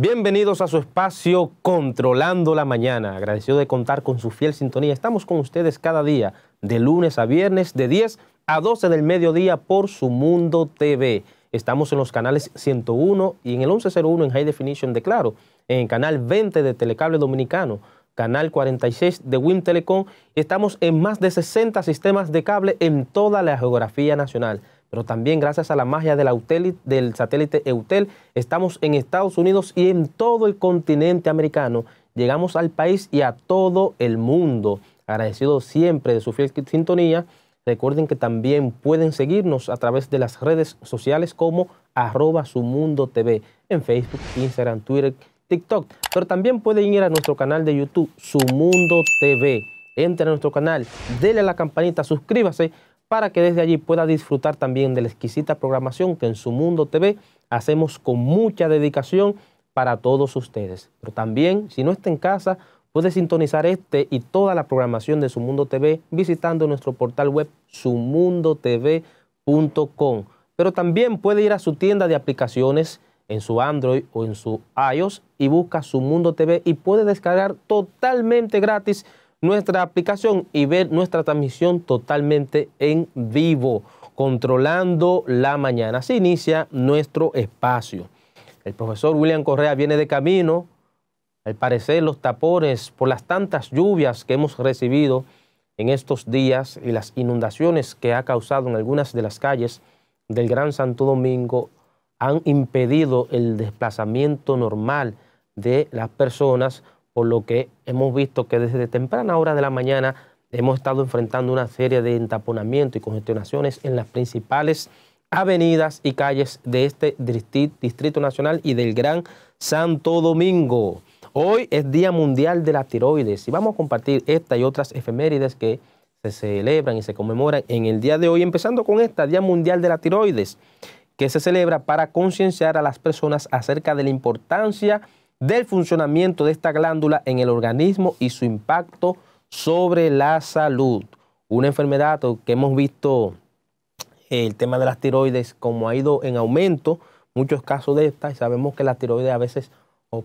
Bienvenidos a su espacio Controlando la Mañana. Agradecido de contar con su fiel sintonía. Estamos con ustedes cada día, de lunes a viernes, de 10 a 12 del mediodía por su Mundo TV. Estamos en los canales 101 y en el 1101 en High Definition de Claro, en canal 20 de Telecable Dominicano, canal 46 de Wim Telecom. Estamos en más de 60 sistemas de cable en toda la geografía nacional pero también gracias a la magia del, satélite Eutel, estamos en Estados Unidos y en todo el continente americano. Llegamos al país y a todo el mundo. Agradecido siempre de su fiel sintonía. Recuerden que también pueden seguirnos a través de las redes sociales como arroba TV en Facebook, Instagram, Twitter, TikTok. Pero también pueden ir a nuestro canal de YouTube, Sumundo TV. Entre a nuestro canal, dele a la campanita, suscríbase para que desde allí pueda disfrutar también de la exquisita programación que en su Mundo TV hacemos con mucha dedicación para todos ustedes. Pero también, si no está en casa, puede sintonizar este y toda la programación de su Mundo TV visitando nuestro portal web sumundotv.com. Pero también puede ir a su tienda de aplicaciones en su Android o en su iOS y busca su Mundo TV y puede descargar totalmente gratis nuestra aplicación y ver nuestra transmisión totalmente en vivo, controlando la mañana. Se inicia nuestro espacio. El profesor William Correa viene de camino. Al parecer los tapones por las tantas lluvias que hemos recibido en estos días y las inundaciones que ha causado en algunas de las calles del Gran Santo Domingo han impedido el desplazamiento normal de las personas por lo que hemos visto que desde temprana hora de la mañana hemos estado enfrentando una serie de entaponamientos y congestionaciones en las principales avenidas y calles de este Distrito Nacional y del Gran Santo Domingo. Hoy es Día Mundial de la Tiroides y vamos a compartir esta y otras efemérides que se celebran y se conmemoran en el día de hoy, empezando con esta, Día Mundial de la Tiroides, que se celebra para concienciar a las personas acerca de la importancia del funcionamiento de esta glándula en el organismo y su impacto sobre la salud. Una enfermedad que hemos visto eh, el tema de las tiroides como ha ido en aumento, muchos casos de esta, y sabemos que la tiroides a veces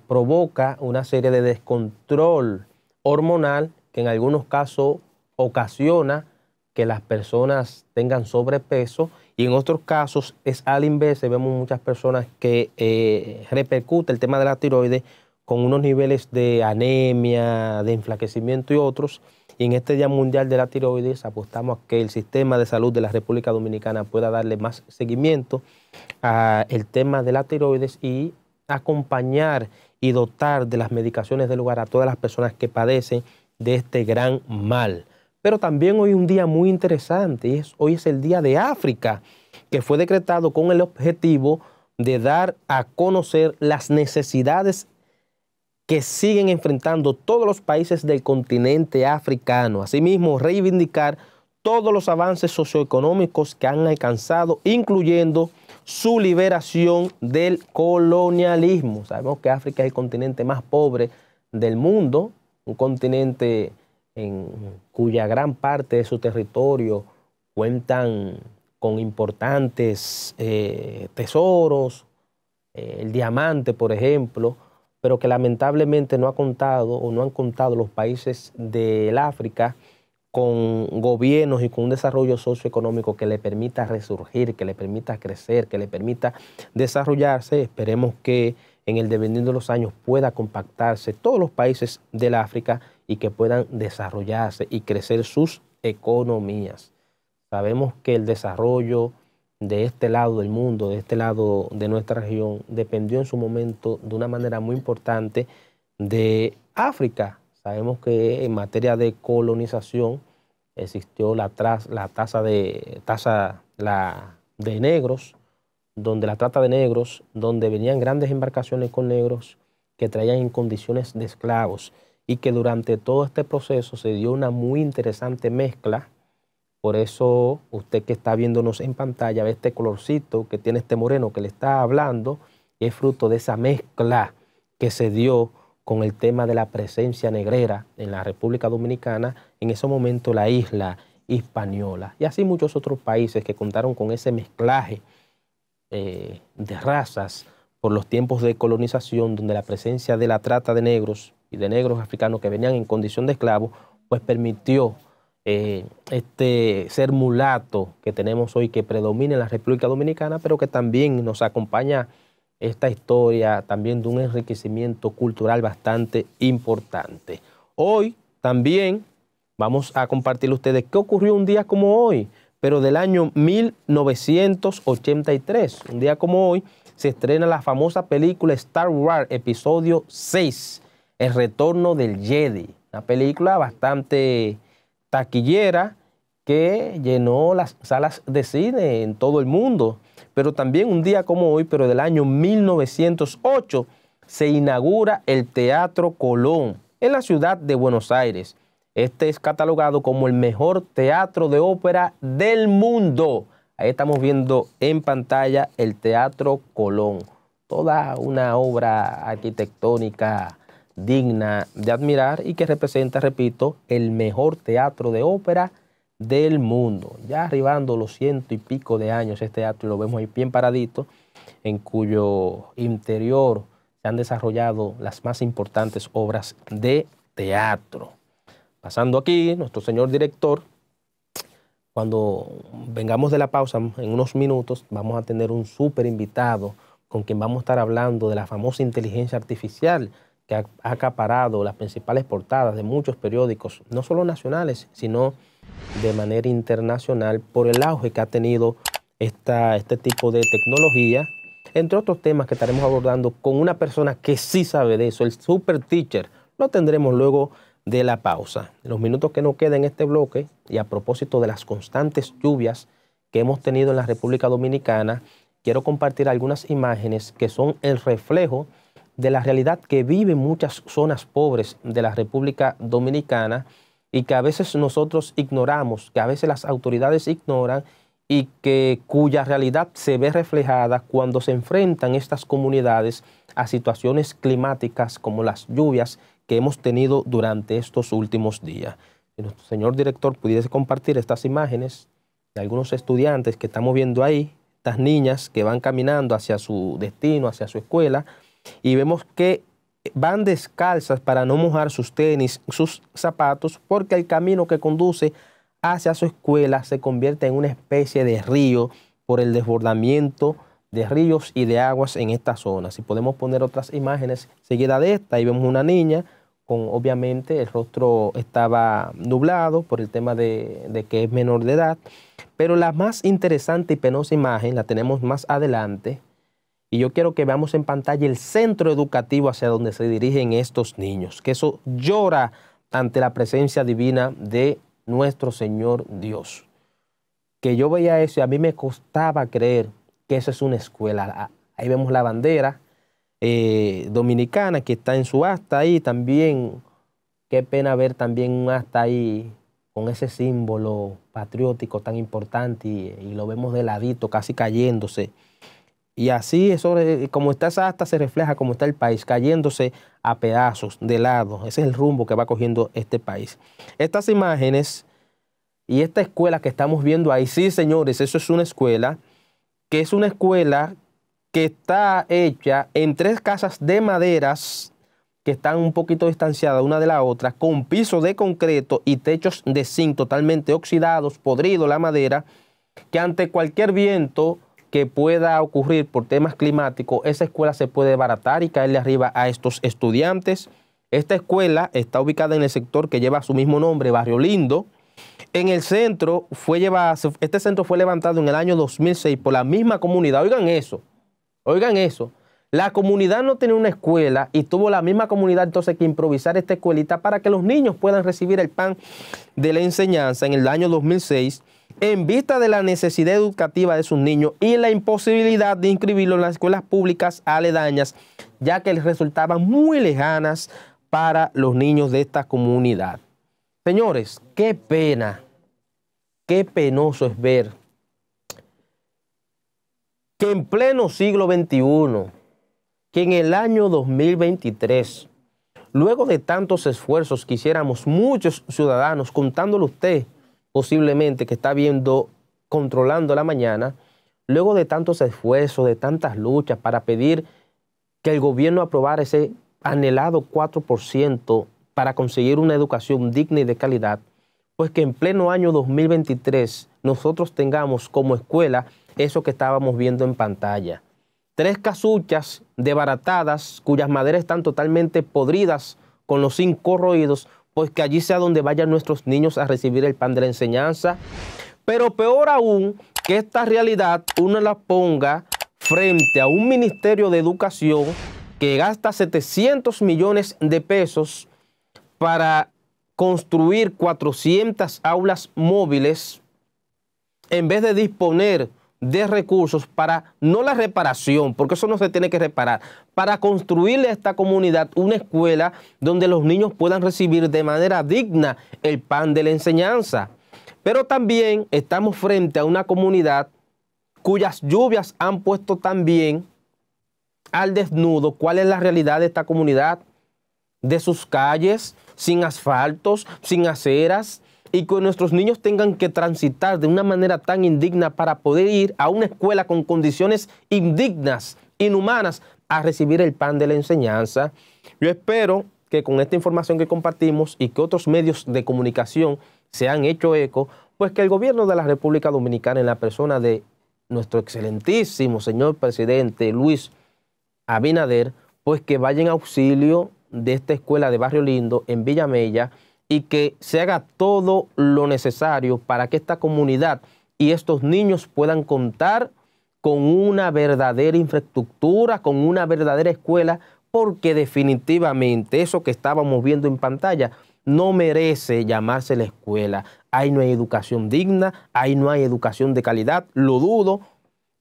provoca una serie de descontrol hormonal que en algunos casos ocasiona que las personas tengan sobrepeso y en otros casos es al inverso, vemos muchas personas que eh, repercute el tema de la tiroides con unos niveles de anemia, de enflaquecimiento y otros. Y en este Día Mundial de la Tiroides apostamos a que el sistema de salud de la República Dominicana pueda darle más seguimiento al tema de la tiroides y acompañar y dotar de las medicaciones de lugar a todas las personas que padecen de este gran mal. Pero también hoy un día muy interesante, y hoy es el Día de África, que fue decretado con el objetivo de dar a conocer las necesidades que siguen enfrentando todos los países del continente africano. Asimismo, reivindicar todos los avances socioeconómicos que han alcanzado, incluyendo su liberación del colonialismo. Sabemos que África es el continente más pobre del mundo, un continente en cuya gran parte de su territorio cuentan con importantes eh, tesoros, eh, el diamante, por ejemplo, pero que lamentablemente no ha contado o no han contado los países del África con gobiernos y con un desarrollo socioeconómico que le permita resurgir, que le permita crecer, que le permita desarrollarse. Esperemos que en el devenir de los años pueda compactarse todos los países del África y que puedan desarrollarse y crecer sus economías. Sabemos que el desarrollo de este lado del mundo, de este lado de nuestra región, dependió en su momento de una manera muy importante de África. Sabemos que en materia de colonización existió la, la tasa de tasa la, de negros, donde la trata de negros, donde venían grandes embarcaciones con negros que traían en condiciones de esclavos y que durante todo este proceso se dio una muy interesante mezcla. Por eso usted que está viéndonos en pantalla ve este colorcito que tiene este moreno que le está hablando es fruto de esa mezcla que se dio con el tema de la presencia negrera en la República Dominicana, en ese momento la isla española y así muchos otros países que contaron con ese mezclaje eh, de razas por los tiempos de colonización donde la presencia de la trata de negros y de negros africanos que venían en condición de esclavos, pues permitió eh, este ser mulato que tenemos hoy, que predomina en la República Dominicana, pero que también nos acompaña esta historia también de un enriquecimiento cultural bastante importante. Hoy también vamos a compartir ustedes qué ocurrió un día como hoy, pero del año 1983. Un día como hoy se estrena la famosa película Star Wars, episodio 6, el retorno del Jedi, una película bastante taquillera que llenó las salas de cine en todo el mundo. Pero también un día como hoy, pero del año 1908, se inaugura el Teatro Colón en la ciudad de Buenos Aires. Este es catalogado como el mejor teatro de ópera del mundo. Ahí estamos viendo en pantalla el Teatro Colón, toda una obra arquitectónica digna de admirar y que representa, repito, el mejor teatro de ópera del mundo. Ya arribando los ciento y pico de años este teatro, y lo vemos ahí bien paradito, en cuyo interior se han desarrollado las más importantes obras de teatro. Pasando aquí, nuestro señor director, cuando vengamos de la pausa en unos minutos, vamos a tener un súper invitado con quien vamos a estar hablando de la famosa inteligencia artificial ha acaparado las principales portadas de muchos periódicos, no solo nacionales, sino de manera internacional, por el auge que ha tenido este tipo de tecnología, entre otros temas que estaremos abordando con una persona que sí sabe de eso, el super teacher. Lo tendremos luego de la pausa. los minutos que nos quedan en este bloque, y a propósito de las constantes lluvias que hemos tenido en la República Dominicana, quiero compartir algunas imágenes que son el reflejo de la realidad que viven muchas zonas pobres de la República Dominicana y que a veces nosotros ignoramos, que a veces las autoridades ignoran y que cuya realidad se ve reflejada cuando se enfrentan estas comunidades a situaciones climáticas como las lluvias que hemos tenido durante estos últimos días. Si nuestro señor director pudiese compartir estas imágenes de algunos estudiantes que estamos viendo ahí, estas niñas que van caminando hacia su destino, hacia su escuela, y vemos que van descalzas para no mojar sus tenis, sus zapatos, porque el camino que conduce hacia su escuela se convierte en una especie de río por el desbordamiento de ríos y de aguas en esta zona. Si podemos poner otras imágenes seguida de esta, ahí vemos una niña con obviamente el rostro estaba nublado por el tema de, de que es menor de edad, pero la más interesante y penosa imagen la tenemos más adelante, y yo quiero que veamos en pantalla el centro educativo hacia donde se dirigen estos niños, que eso llora ante la presencia divina de nuestro Señor Dios. Que yo veía eso y a mí me costaba creer que eso es una escuela. Ah, ahí vemos la bandera eh, dominicana que está en su asta ahí también. Qué pena ver también un hasta ahí con ese símbolo patriótico tan importante y, y lo vemos de ladito, casi cayéndose. Y así eh, como está esa hasta se refleja como está el país, cayéndose a pedazos, de lado. Ese es el rumbo que va cogiendo este país. Estas imágenes y esta escuela que estamos viendo ahí, sí señores, eso es una escuela, que es una escuela que está hecha en tres casas de maderas que están un poquito distanciadas una de la otra, con piso de concreto y techos de zinc totalmente oxidados, podrido la madera, que ante cualquier viento que pueda ocurrir por temas climáticos, esa escuela se puede baratar y caerle arriba a estos estudiantes. Esta escuela está ubicada en el sector que lleva su mismo nombre, Barrio Lindo. En el centro fue llevado, este centro fue levantado en el año 2006 por la misma comunidad. Oigan eso, oigan eso. La comunidad no tenía una escuela y tuvo la misma comunidad entonces que improvisar esta escuelita para que los niños puedan recibir el pan de la enseñanza en el año 2006 en vista de la necesidad educativa de sus niños y la imposibilidad de inscribirlos en las escuelas públicas aledañas, ya que les resultaban muy lejanas para los niños de esta comunidad. Señores, qué pena, qué penoso es ver que en pleno siglo XXI, que en el año 2023, luego de tantos esfuerzos que hiciéramos muchos ciudadanos, contándolo usted, posiblemente que está viendo, controlando la mañana, luego de tantos esfuerzos, de tantas luchas para pedir que el gobierno aprobara ese anhelado 4% para conseguir una educación digna y de calidad, pues que en pleno año 2023 nosotros tengamos como escuela eso que estábamos viendo en pantalla. Tres casuchas debaratadas cuyas maderas están totalmente podridas con los cinco roídos pues que allí sea donde vayan nuestros niños a recibir el pan de la enseñanza. Pero peor aún, que esta realidad uno la ponga frente a un ministerio de educación que gasta 700 millones de pesos para construir 400 aulas móviles en vez de disponer de recursos para no la reparación, porque eso no se tiene que reparar, para construirle a esta comunidad una escuela donde los niños puedan recibir de manera digna el pan de la enseñanza. Pero también estamos frente a una comunidad cuyas lluvias han puesto también al desnudo cuál es la realidad de esta comunidad, de sus calles, sin asfaltos, sin aceras, y que nuestros niños tengan que transitar de una manera tan indigna para poder ir a una escuela con condiciones indignas, inhumanas, a recibir el pan de la enseñanza. Yo espero que con esta información que compartimos y que otros medios de comunicación se han hecho eco, pues que el gobierno de la República Dominicana en la persona de nuestro excelentísimo señor presidente Luis Abinader, pues que vaya en auxilio de esta escuela de Barrio Lindo en Villamella, y que se haga todo lo necesario para que esta comunidad y estos niños puedan contar con una verdadera infraestructura, con una verdadera escuela, porque definitivamente eso que estábamos viendo en pantalla no merece llamarse la escuela. Ahí no hay educación digna, ahí no hay educación de calidad, lo dudo,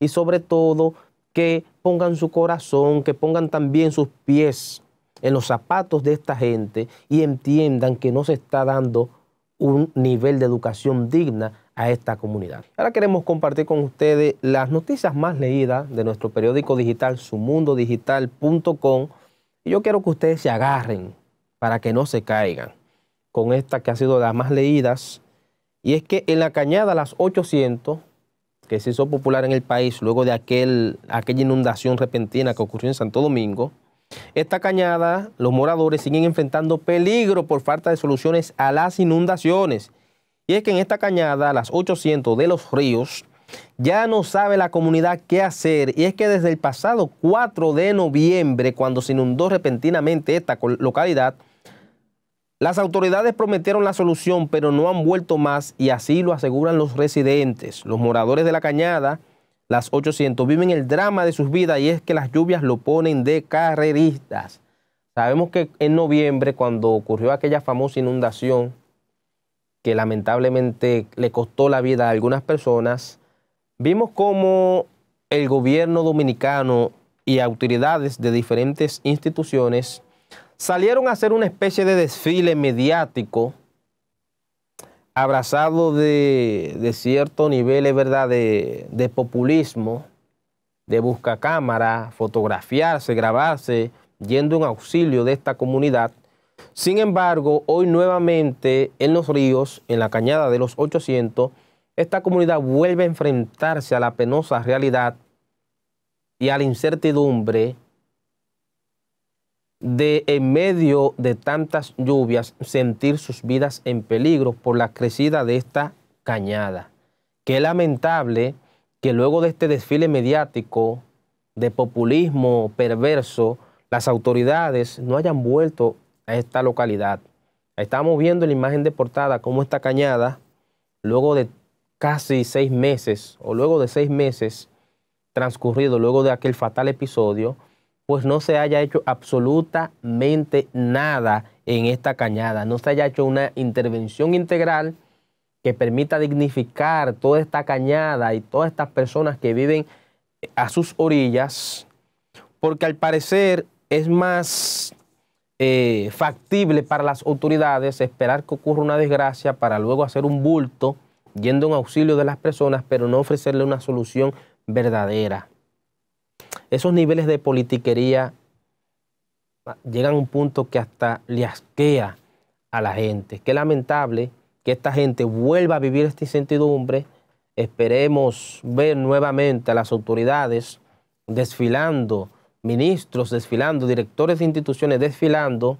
y sobre todo que pongan su corazón, que pongan también sus pies en los zapatos de esta gente y entiendan que no se está dando un nivel de educación digna a esta comunidad. Ahora queremos compartir con ustedes las noticias más leídas de nuestro periódico digital sumundodigital.com y yo quiero que ustedes se agarren para que no se caigan con esta que ha sido de las más leídas y es que en la cañada Las 800 que se hizo popular en el país luego de aquel, aquella inundación repentina que ocurrió en Santo Domingo, esta cañada, los moradores siguen enfrentando peligro por falta de soluciones a las inundaciones. Y es que en esta cañada, a las 800 de los ríos, ya no sabe la comunidad qué hacer. Y es que desde el pasado 4 de noviembre, cuando se inundó repentinamente esta localidad, las autoridades prometieron la solución, pero no han vuelto más y así lo aseguran los residentes. Los moradores de la cañada las 800 viven el drama de sus vidas y es que las lluvias lo ponen de carreristas. Sabemos que en noviembre, cuando ocurrió aquella famosa inundación, que lamentablemente le costó la vida a algunas personas, vimos cómo el gobierno dominicano y autoridades de diferentes instituciones salieron a hacer una especie de desfile mediático abrazado de, de ciertos niveles ¿verdad? De, de, populismo, de busca cámara, fotografiarse, grabarse, yendo en auxilio de esta comunidad. Sin embargo, hoy nuevamente en los ríos, en la cañada de los 800, esta comunidad vuelve a enfrentarse a la penosa realidad y a la incertidumbre de en medio de tantas lluvias sentir sus vidas en peligro por la crecida de esta cañada. Qué lamentable que luego de este desfile mediático de populismo perverso, las autoridades no hayan vuelto a esta localidad. Estamos viendo la imagen de portada cómo esta cañada, luego de casi seis meses o luego de seis meses transcurrido, luego de aquel fatal episodio, pues no se haya hecho absolutamente nada en esta cañada, no se haya hecho una intervención integral que permita dignificar toda esta cañada y todas estas personas que viven eh, a sus orillas, porque al parecer es más eh, factible para las autoridades esperar que ocurra una desgracia para luego hacer un bulto yendo en auxilio de las personas, pero no ofrecerle una solución verdadera esos niveles de politiquería ah, llegan a un punto que hasta le asquea a la gente. Qué lamentable que esta gente vuelva a vivir esta incertidumbre. Esperemos ver nuevamente a las autoridades desfilando, ministros desfilando, directores de instituciones desfilando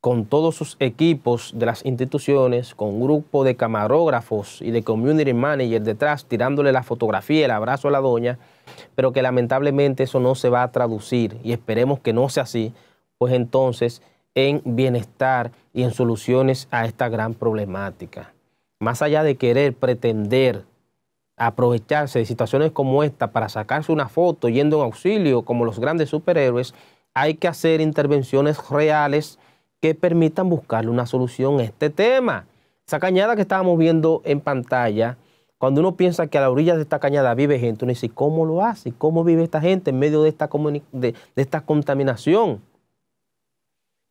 con todos sus equipos de las instituciones, con un grupo de camarógrafos y de community manager detrás, tirándole la fotografía, el abrazo a la doña, pero que lamentablemente eso no se va a traducir y esperemos que no sea así, pues entonces en bienestar y en soluciones a esta gran problemática. Más allá de querer pretender aprovecharse de situaciones como esta para sacarse una foto yendo en auxilio como los grandes superhéroes, hay que hacer intervenciones reales que permitan buscarle una solución a este tema. Esa cañada que estábamos viendo en pantalla, cuando uno piensa que a la orilla de esta cañada vive gente, uno dice, ¿cómo lo hace? ¿Cómo vive esta gente en medio de esta, esta contaminación?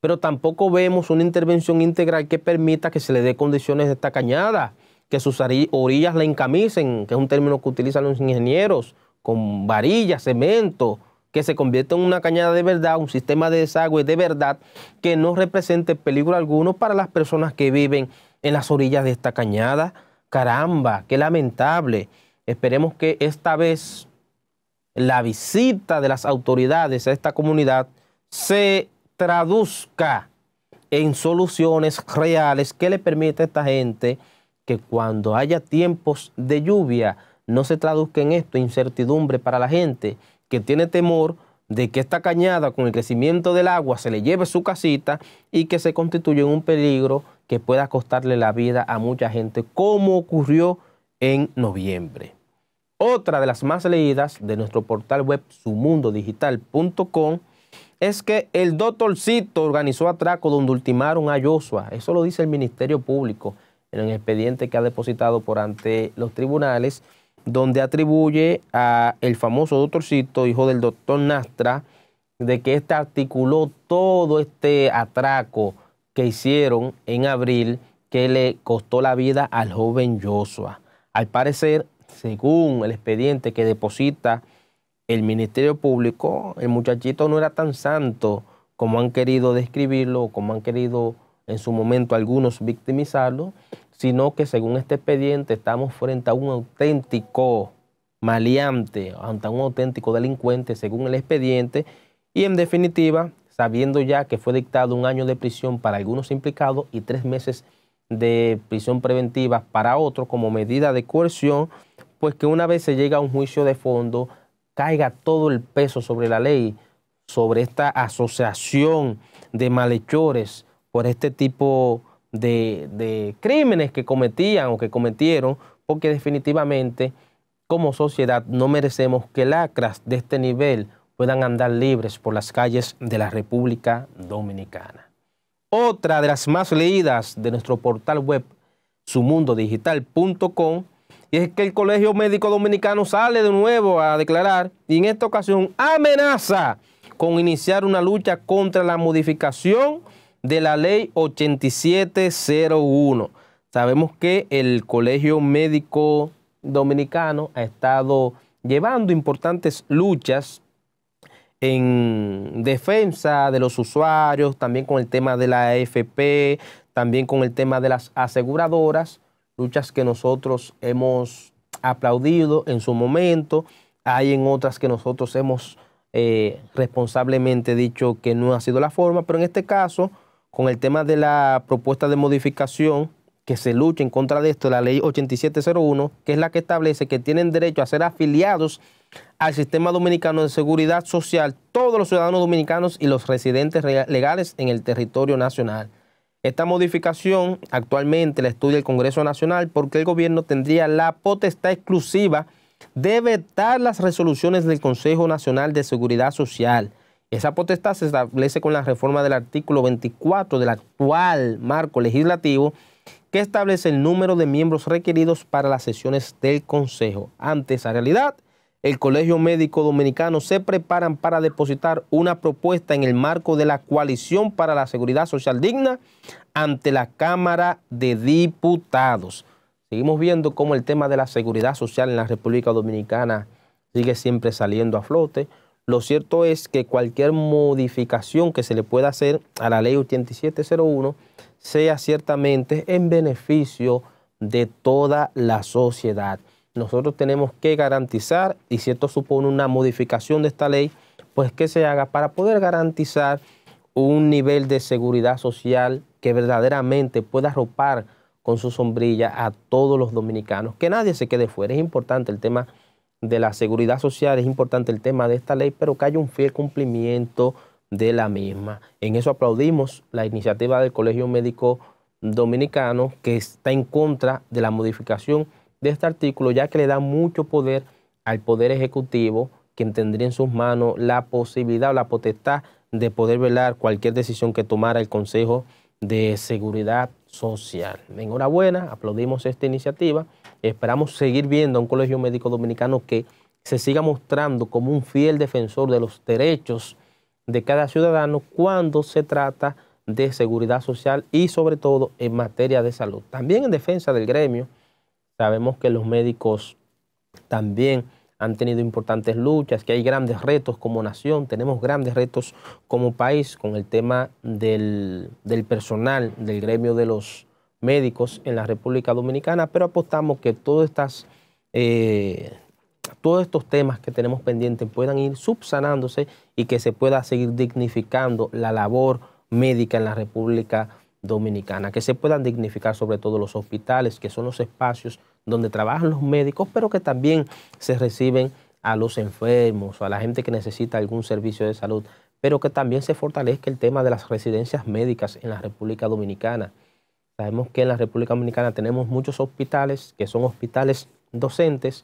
Pero tampoco vemos una intervención integral que permita que se le dé condiciones a esta cañada, que sus orillas la encamicen, que es un término que utilizan los ingenieros, con varillas, cemento, que se convierta en una cañada de verdad, un sistema de desagüe de verdad, que no represente peligro alguno para las personas que viven en las orillas de esta cañada. Caramba, qué lamentable. Esperemos que esta vez la visita de las autoridades a esta comunidad se traduzca en soluciones reales que le permita a esta gente que cuando haya tiempos de lluvia no se traduzca en esto incertidumbre para la gente que tiene temor de que esta cañada con el crecimiento del agua se le lleve su casita y que se constituya en un peligro que pueda costarle la vida a mucha gente, como ocurrió en noviembre. Otra de las más leídas de nuestro portal web sumundodigital.com es que el doctorcito organizó atraco donde ultimaron a Joshua. Eso lo dice el Ministerio Público en el expediente que ha depositado por ante los tribunales donde atribuye a el famoso doctorcito, hijo del doctor Nastra, de que este articuló todo este atraco que hicieron en abril que le costó la vida al joven Joshua. Al parecer, según el expediente que deposita el Ministerio Público, el muchachito no era tan santo como han querido describirlo, como han querido en su momento algunos victimizarlo, sino que según este expediente estamos frente a un auténtico maleante, ante un auténtico delincuente según el expediente y en definitiva, sabiendo ya que fue dictado un año de prisión para algunos implicados y tres meses de prisión preventiva para otros como medida de coerción, pues que una vez se llega a un juicio de fondo, caiga todo el peso sobre la ley, sobre esta asociación de malhechores por este tipo de, crímenes que cometían o que cometieron, porque definitivamente como sociedad no merecemos que lacras de este nivel puedan andar libres por las calles de la República Dominicana. Otra de las más leídas de nuestro portal web, sumundodigital.com, es que el Colegio Médico Dominicano sale de nuevo a declarar y en esta ocasión amenaza con iniciar una lucha contra la modificación de la ley 8701. Sabemos que el Colegio Médico Dominicano ha estado llevando importantes luchas en defensa de los usuarios, también con el tema de la AFP, también con el tema de las aseguradoras, luchas que nosotros hemos aplaudido en su momento, hay en otras que nosotros hemos eh, responsablemente dicho que no ha sido la forma, pero en este caso con el tema de la propuesta de modificación que se lucha en contra de esto, la ley 8701, que es la que establece que tienen derecho a ser afiliados al sistema dominicano de seguridad social todos los ciudadanos dominicanos y los residentes legales en el territorio nacional. Esta modificación actualmente la estudia el Congreso Nacional porque el gobierno tendría la potestad exclusiva de vetar las resoluciones del Consejo Nacional de Seguridad Social esa potestad se establece con la reforma del artículo 24 del actual marco legislativo que establece el número de miembros requeridos para las sesiones del Consejo. Ante esa realidad, el Colegio Médico Dominicano se preparan para depositar una propuesta en el marco de la coalición para la seguridad social digna ante la Cámara de Diputados. Seguimos viendo cómo el tema de la seguridad social en la República Dominicana sigue siempre saliendo a flote. Lo cierto es que cualquier modificación que se le pueda hacer a la ley 8701 sea ciertamente en beneficio de toda la sociedad. Nosotros tenemos que garantizar, y si esto supone una modificación de esta ley, pues que se haga para poder garantizar un nivel de seguridad social que verdaderamente pueda arropar con su sombrilla a todos los dominicanos, que nadie se quede fuera. Es importante el tema de la seguridad social, es importante el tema de esta ley, pero que haya un fiel cumplimiento de la misma. En eso aplaudimos la iniciativa del Colegio Médico Dominicano, que está en contra de la modificación de este artículo, ya que le da mucho poder al Poder Ejecutivo, quien tendría en sus manos la posibilidad o la potestad de poder velar cualquier decisión que tomara el Consejo de Seguridad Social. Enhorabuena, aplaudimos esta iniciativa. Esperamos seguir viendo a un colegio médico dominicano que se siga mostrando como un fiel defensor de los derechos de cada ciudadano cuando se trata de seguridad social y sobre todo en materia de salud. También en defensa del gremio, sabemos que los médicos también han tenido importantes luchas, que hay grandes retos como nación, tenemos grandes retos como país con el tema del, personal, del gremio de los médicos en la República Dominicana, pero apostamos que estas, eh, todos estos temas que tenemos pendientes puedan ir subsanándose y que se pueda seguir dignificando la labor médica en la República Dominicana, que se puedan dignificar sobre todo los hospitales, que son los espacios donde trabajan los médicos, pero que también se reciben a los enfermos a la gente que necesita algún servicio de salud, pero que también se fortalezca el tema de las residencias médicas en la República Dominicana. Sabemos que en la República Dominicana tenemos muchos hospitales que son hospitales docentes,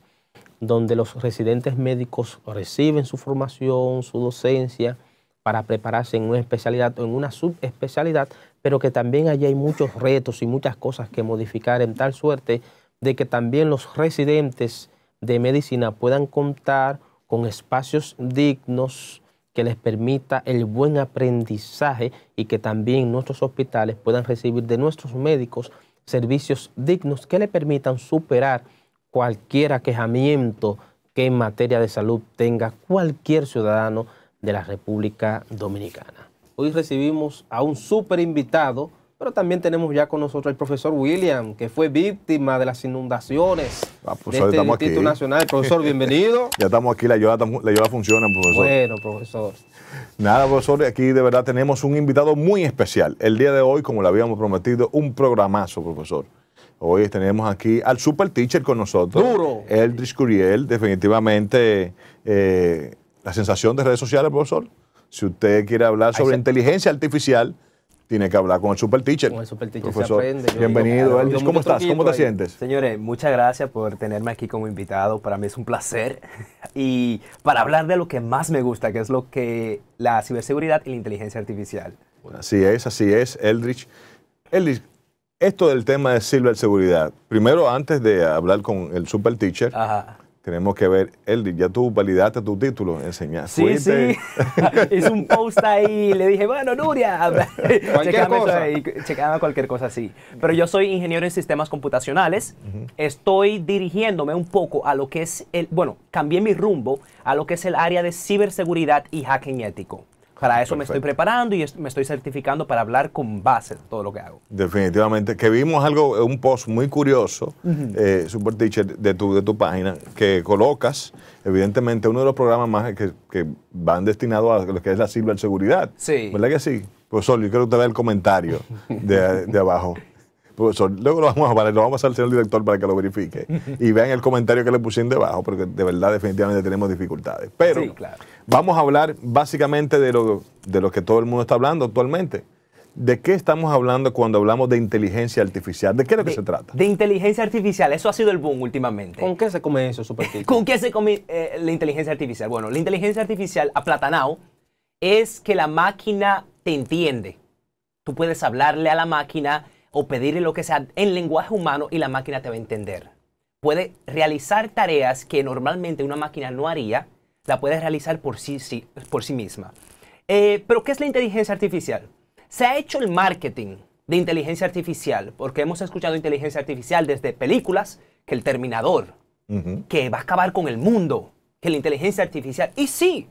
donde los residentes médicos reciben su formación, su docencia, para prepararse en una especialidad o en una subespecialidad, pero que también allí hay muchos retos y muchas cosas que modificar en tal suerte de que también los residentes de medicina puedan contar con espacios dignos, que les permita el buen aprendizaje y que también nuestros hospitales puedan recibir de nuestros médicos servicios dignos que le permitan superar cualquier aquejamiento que en materia de salud tenga cualquier ciudadano de la República Dominicana. Hoy recibimos a un super invitado, pero también tenemos ya con nosotros al profesor William, que fue víctima de las inundaciones ah, pues, de este Nacional. Profesor, bienvenido. ya estamos aquí, la ayuda, funciona, profesor. Bueno, profesor. Nada, profesor, aquí de verdad tenemos un invitado muy especial. El día de hoy, como le habíamos prometido, un programazo, profesor. Hoy tenemos aquí al super teacher con nosotros. Duro. Eldridge Curiel, definitivamente eh, la sensación de redes sociales, profesor. Si usted quiere hablar sobre inteligencia artificial, tiene que hablar con el super teacher. Con el super teacher Se aprende, bienvenido, digo, ¿Cómo estás? ¿Cómo te sientes? Señores, muchas gracias por tenerme aquí como invitado. Para mí es un placer. Y para hablar de lo que más me gusta, que es lo que la ciberseguridad y la inteligencia artificial. Así es, así es, Eldridge. Eldrich, esto del tema de ciberseguridad. Primero, antes de hablar con el super teacher, Ajá tenemos que ver, el ya tú validaste tu título, enseñaste. Sí, sí. Hice un post ahí y le dije, bueno, Nuria, checame, cosa. Y checame cualquier cosa así. Pero yo soy ingeniero en sistemas computacionales. Estoy dirigiéndome un poco a lo que es el, bueno, cambié mi rumbo a lo que es el área de ciberseguridad y hacking ético. Para eso me estoy preparando y me estoy certificando para hablar con base de todo lo que hago. Definitivamente, que vimos algo, un post muy curioso, eh, Super Teacher, de tu, de tu página, que colocas, evidentemente, uno de los programas más que, van destinados a lo que es la ciberseguridad. Sí. ¿Verdad que sí? Profesor, yo quiero que usted vea el comentario de, abajo. Profesor, luego lo vamos a lo vamos a hacer al director para que lo verifique y vean el comentario que le pusieron debajo, porque de verdad definitivamente tenemos dificultades. Pero sí, claro. Vamos a hablar básicamente de lo, que todo el mundo está hablando actualmente. ¿De qué estamos hablando cuando hablamos de inteligencia artificial? ¿De qué es lo que se trata? De inteligencia artificial, eso ha sido el boom últimamente. ¿Con qué se come eso, Supertito? ¿Con qué se come eh, la inteligencia artificial? Bueno, la inteligencia artificial, aplatanao, es que la máquina te entiende. Tú puedes hablarle a la máquina o pedirle lo que sea en lenguaje humano y la máquina te va a entender. Puede realizar tareas que normalmente una máquina no haría la puede realizar por sí, sí, por sí misma. Eh, pero, ¿qué es la inteligencia artificial? Se ha hecho el marketing de inteligencia artificial, porque hemos escuchado inteligencia artificial desde películas, que el Terminador, que va a acabar con el mundo, que la inteligencia artificial, y sí,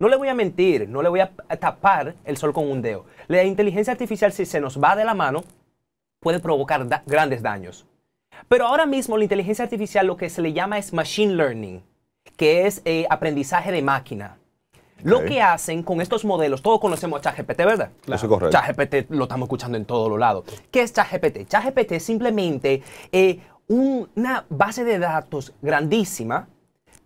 no le voy a mentir, no le voy a tapar el sol con un dedo. La inteligencia artificial, si se nos va de la mano, puede provocar grandes daños. Pero ahora mismo la inteligencia artificial lo que se le llama es machine learning, que es eh, aprendizaje de máquina. Lo que hacen con estos modelos, todos conocemos a ChatGPT, ¿verdad? Eso es ChatGPT lo estamos escuchando en todos los lados. ¿Qué es ChatGPT? ChatGPT es simplemente eh, una base de datos grandísima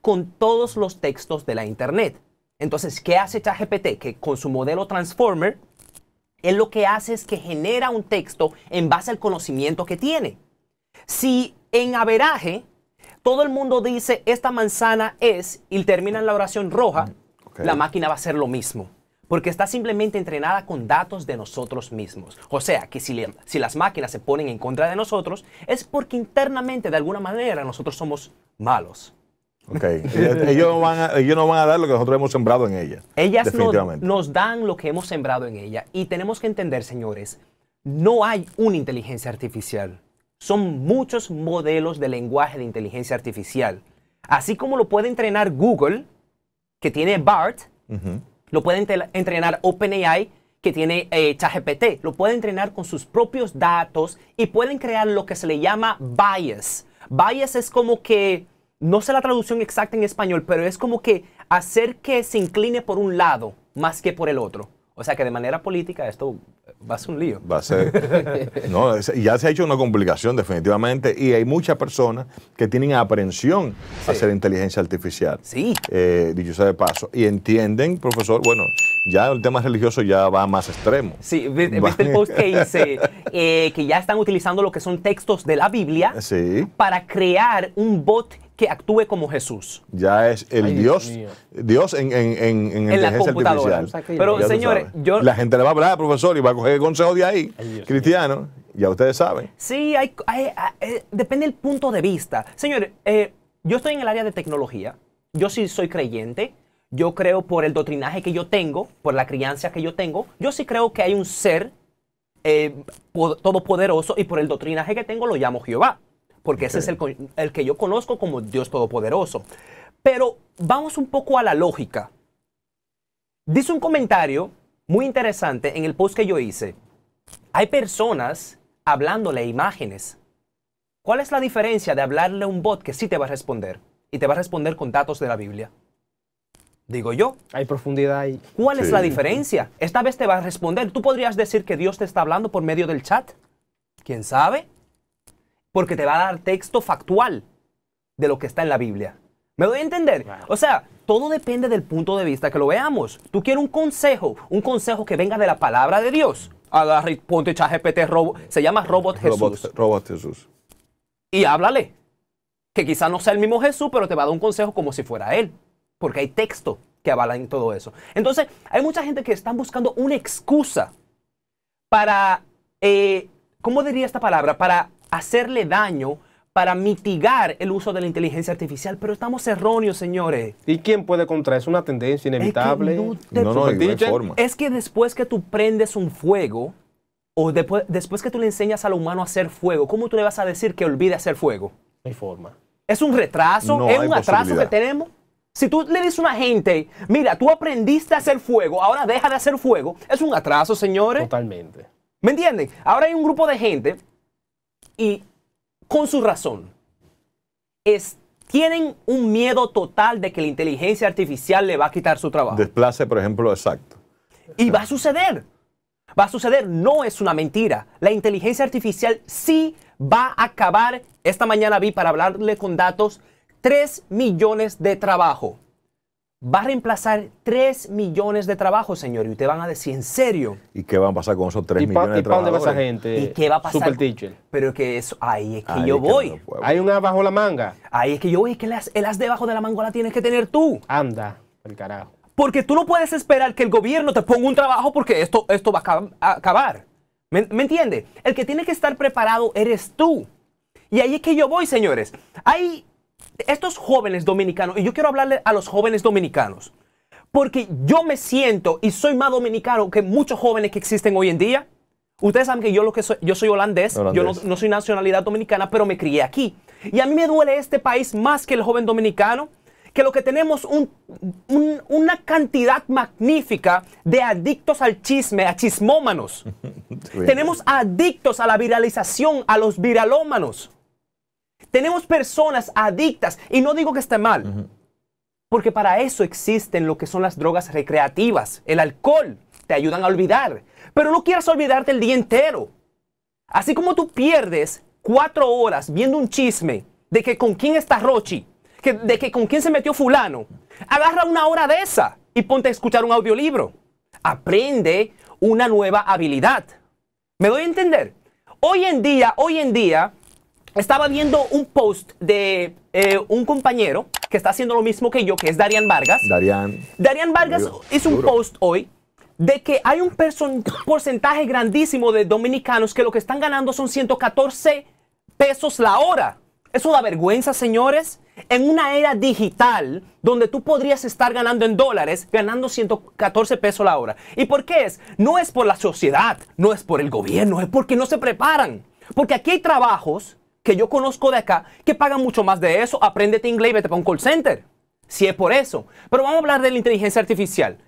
con todos los textos de la Internet. Entonces, ¿qué hace ChatGPT? Que con su modelo Transformer, él lo que hace es que genera un texto en base al conocimiento que tiene. Si en averaje todo el mundo dice esta manzana es y terminan la oración roja, mm, la máquina va a hacer lo mismo. Porque está simplemente entrenada con datos de nosotros mismos. O sea, que si, las máquinas se ponen en contra de nosotros, es porque internamente, de alguna manera, nosotros somos malos. ellos, no van a, dar lo que nosotros hemos sembrado en ella. Ellas no, nos dan lo que hemos sembrado en ella. Y tenemos que entender, señores, no hay una inteligencia artificial son muchos modelos de lenguaje de inteligencia artificial. Así como lo puede entrenar Google, que tiene BART, lo puede entrenar OpenAI, que tiene eh, ChatGPT, lo puede entrenar con sus propios datos y pueden crear lo que se le llama bias. Bias es como que, no sé la traducción exacta en español, pero es como que hacer que se incline por un lado más que por el otro. O sea que de manera política esto va a ser un lío. Va a ser. no, ya se ha hecho una complicación definitivamente y hay muchas personas que tienen aprensión a hacer inteligencia artificial. Sí. Eh, dicho sea de paso. Y entienden, profesor, bueno, ya el tema religioso ya va más extremo. Sí, viste el post que hice, eh, que ya están utilizando lo que son textos de la Biblia para crear un bot que actúe como Jesús. Ya es el Dios, Dios, en, en, en, en la Pero señores, yo... La gente le va a hablar al profesor y va a coger el consejo de ahí, cristiano, ya ustedes saben. Sí, hay, eh, depende del punto de vista. Señores, eh, yo estoy en el área de tecnología, yo sí soy creyente, yo creo por el doctrinaje que yo tengo, por la crianza que yo tengo, yo sí creo que hay un ser eh, todopoderoso y por el doctrinaje que tengo lo llamo Jehová porque ese es el, que yo conozco como Dios Todopoderoso. Pero vamos un poco a la lógica. Dice un comentario muy interesante en el post que yo hice. Hay personas hablándole imágenes. ¿Cuál es la diferencia de hablarle a un bot que sí te va a responder? Y te va a responder con datos de la Biblia. Digo yo. Hay profundidad ahí. ¿Cuál es la diferencia? Esta vez te va a responder. Tú podrías decir que Dios te está hablando por medio del chat. ¿Quién sabe? porque te va a dar texto factual de lo que está en la Biblia. ¿Me doy a entender? O sea, todo depende del punto de vista que lo veamos. Tú quieres un consejo, un consejo que venga de la palabra de Dios. Agarra ponte ChatGPT, robo, se llama Robot Jesús. Robot, Jesús. Y háblale. Que quizás no sea el mismo Jesús, pero te va a dar un consejo como si fuera él. Porque hay texto que en todo eso. Entonces, hay mucha gente que están buscando una excusa para, eh, ¿cómo diría esta palabra? Para hacerle daño para mitigar el uso de la inteligencia artificial, pero estamos erróneos, señores. ¿Y quién puede contra eso? Una tendencia inevitable. no, no, no, Es que después que tú prendes un fuego, o después, después que tú le enseñas al humano a hacer fuego, ¿cómo tú le vas a decir que olvide hacer fuego? No hay forma. ¿Es un retraso? ¿Es un atraso que tenemos? Si tú le dices a una gente, mira, tú aprendiste a hacer fuego, ahora deja de hacer fuego, es un atraso, señores. Totalmente. ¿Me entienden? Ahora hay un grupo de gente y con su razón, es, tienen un miedo total de que la inteligencia artificial le va a quitar su trabajo. Desplace, por ejemplo, exacto. Y va a suceder. Va a suceder, no es una mentira. La inteligencia artificial sí va a acabar, esta mañana vi para hablarle con datos, 3 millones de trabajo va a reemplazar 3 millones de trabajos, señor. Y te van a decir, ¿en serio? ¿Y qué va a pasar con esos 3 millones de trabajos? ¿Y esa gente? ¿Y qué va a pasar? Super teacher. Pero que eso, ahí es que yo voy. Hay una bajo la manga. Ahí es que yo voy, es que las, el as debajo de la manga la tienes que tener tú. Anda, el carajo. Porque tú no puedes esperar que el gobierno te ponga un trabajo porque esto, esto va a acabar. ¿Me, ¿Me entiendes? El que tiene que estar preparado eres tú. Y ahí es que yo voy, señores. Hay estos jóvenes dominicanos, y yo quiero hablarle a los jóvenes dominicanos, porque yo me siento y soy más dominicano que muchos jóvenes que existen hoy en día. Ustedes saben que yo lo que soy, yo soy holandés, yo no, soy nacionalidad dominicana, pero me crié aquí. Y a mí me duele este país más que el joven dominicano, que lo que tenemos una cantidad magnífica de adictos al chisme, a chismómanos. tenemos adictos a la viralización, a los viralómanos. Tenemos personas adictas y no digo que esté mal. Porque para eso existen lo que son las drogas recreativas, el alcohol, te ayudan a olvidar. Pero no quieras olvidarte el día entero. Así como tú pierdes cuatro horas viendo un chisme de que con quién está Rochi, de que con quién se metió fulano, agarra una hora de esa y ponte a escuchar un audiolibro. Aprende una nueva habilidad. ¿Me doy a entender? Hoy en día, hoy en día, estaba viendo un post de eh, un compañero que está haciendo lo mismo que yo, que es Darian Vargas. Darian. Darian Vargas hizo un post hoy de que hay un porcentaje grandísimo de dominicanos que lo que están ganando son 114 pesos la hora. Eso da vergüenza, señores. En una era digital donde tú podrías estar ganando en dólares, ganando 114 pesos la hora. ¿Y por qué es? No es por la sociedad, no es por el gobierno, es porque no se preparan. Porque aquí hay trabajos que yo conozco de acá que pagan mucho más de eso. Apréndete inglés y vete para un call center. Si es por eso. Pero vamos a hablar de la inteligencia artificial.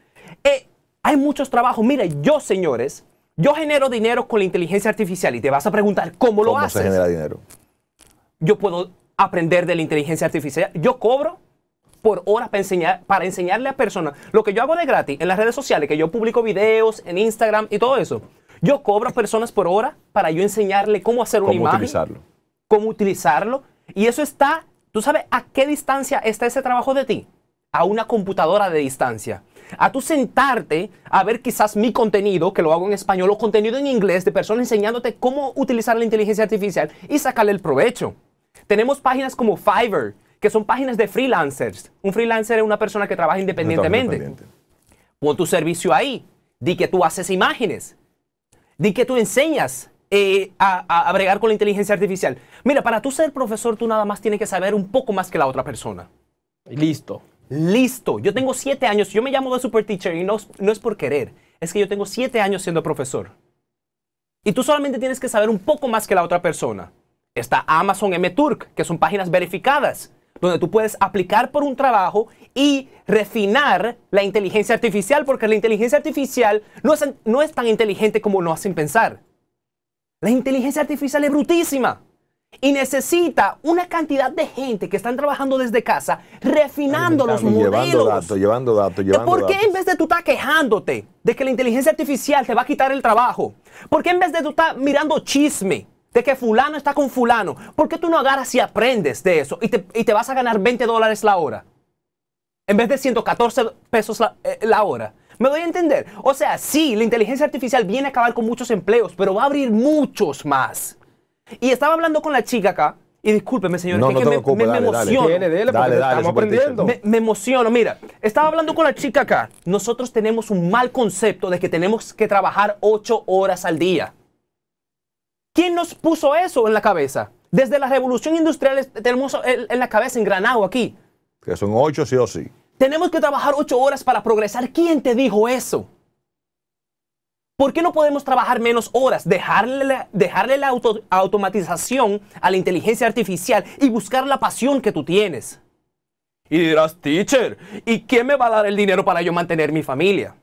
Eh, hay muchos trabajos. Mire, yo, señores, yo genero dinero con la inteligencia artificial y te vas a preguntar cómo, lo haces. ¿Cómo se genera dinero? Yo puedo aprender de la inteligencia artificial. Yo cobro por horas para, enseñarle a personas. Lo que yo hago de gratis en las redes sociales, que yo publico videos en Instagram y todo eso. Yo cobro a personas por hora para yo enseñarle cómo hacer una ¿Cómo Utilizarlo cómo utilizarlo. Y eso está, tú sabes a qué distancia está ese trabajo de ti. A una computadora de distancia. A tú sentarte a ver quizás mi contenido, que lo hago en español, o contenido en inglés de personas enseñándote cómo utilizar la inteligencia artificial y sacarle el provecho. Tenemos páginas como Fiverr, que son páginas de freelancers. Un freelancer es una persona que trabaja independientemente. Pon tu servicio ahí. Di que tú haces imágenes. Di que tú enseñas eh, a, a, bregar con la inteligencia artificial. Mira, para tú ser profesor, tú nada más tienes que saber un poco más que la otra persona. Listo. Listo. Yo tengo siete años. Yo me llamo de Super Teacher y no, es por querer. Es que yo tengo siete años siendo profesor. Y tú solamente tienes que saber un poco más que la otra persona. Está Amazon MTurk, que son páginas verificadas, donde tú puedes aplicar por un trabajo y refinar la inteligencia artificial, porque la inteligencia artificial no es, no es tan inteligente como nos hacen pensar. La inteligencia artificial es brutísima y necesita una cantidad de gente que están trabajando desde casa, refinando los modelos. Llevando datos, llevando datos, llevando ¿Por qué en vez de tú estar quejándote de que la inteligencia artificial te va a quitar el trabajo? ¿Por qué en vez de tú estar mirando chisme? De que fulano está con fulano. ¿Por qué tú no agarras y aprendes de eso y te, vas a ganar 20 dólares la hora? En vez de 114 pesos la, eh, la hora. ¿Me doy a entender? O sea, sí, la inteligencia artificial viene a acabar con muchos empleos, pero va a abrir muchos más. Y estaba hablando con la chica acá. Y discúlpeme, señor, que, me, emociono. Me, emociono. Mira, estaba hablando con la chica acá. Nosotros tenemos un mal concepto de que tenemos que trabajar ocho horas al día. ¿Quién nos puso eso en la cabeza? Desde la revolución industrial tenemos en la cabeza engranado aquí. Que son ocho sí o sí. Tenemos que trabajar ocho horas para progresar. ¿Quién te dijo eso? ¿Por qué no podemos trabajar menos horas, dejarle la, dejarle la automatización a la inteligencia artificial y buscar la pasión que tú tienes? Y dirás, teacher, ¿y quién me va a dar el dinero para yo mantener mi familia?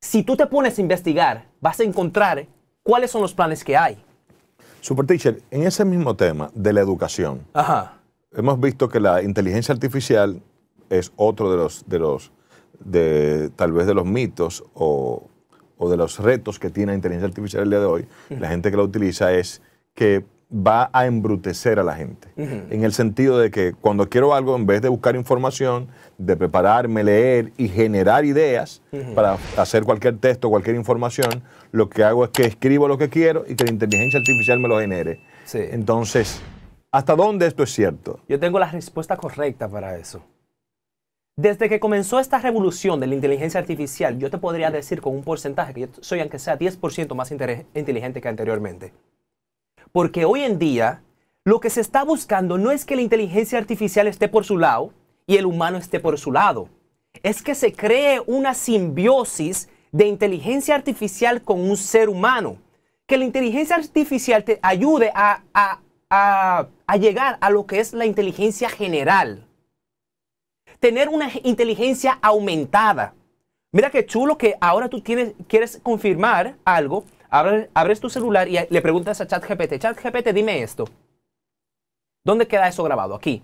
Si tú te pones a investigar, vas a encontrar cuáles son los planes que hay. Super teacher, en ese mismo tema de la educación, hemos visto que la inteligencia artificial es otro de los, de los de, tal vez de los mitos o o de los retos que tiene la inteligencia artificial el día de hoy, la gente que la utiliza es que va a embrutecer a la gente. En el sentido de que cuando quiero algo, en vez de buscar información, de prepararme, leer y generar ideas para hacer cualquier texto, cualquier información, lo que hago es que escribo lo que quiero y que la inteligencia artificial me lo genere. Entonces, ¿hasta dónde esto es cierto? Yo tengo la respuesta correcta para eso. Desde que comenzó esta revolución de la inteligencia artificial, yo te podría decir con un porcentaje que yo soy, aunque sea 10% más inteligente que anteriormente. Porque hoy en día, lo que se está buscando no es que la inteligencia artificial esté por su lado y el humano esté por su lado. Es que se cree una simbiosis de inteligencia artificial con un ser humano. Que la inteligencia artificial te ayude a, a llegar a lo que es la inteligencia general tener una inteligencia aumentada. Mira qué chulo que ahora tú quieres confirmar algo, abres, abres tu celular y le preguntas a ChatGPT, ChatGPT, dime esto. ¿Dónde queda eso grabado? Aquí.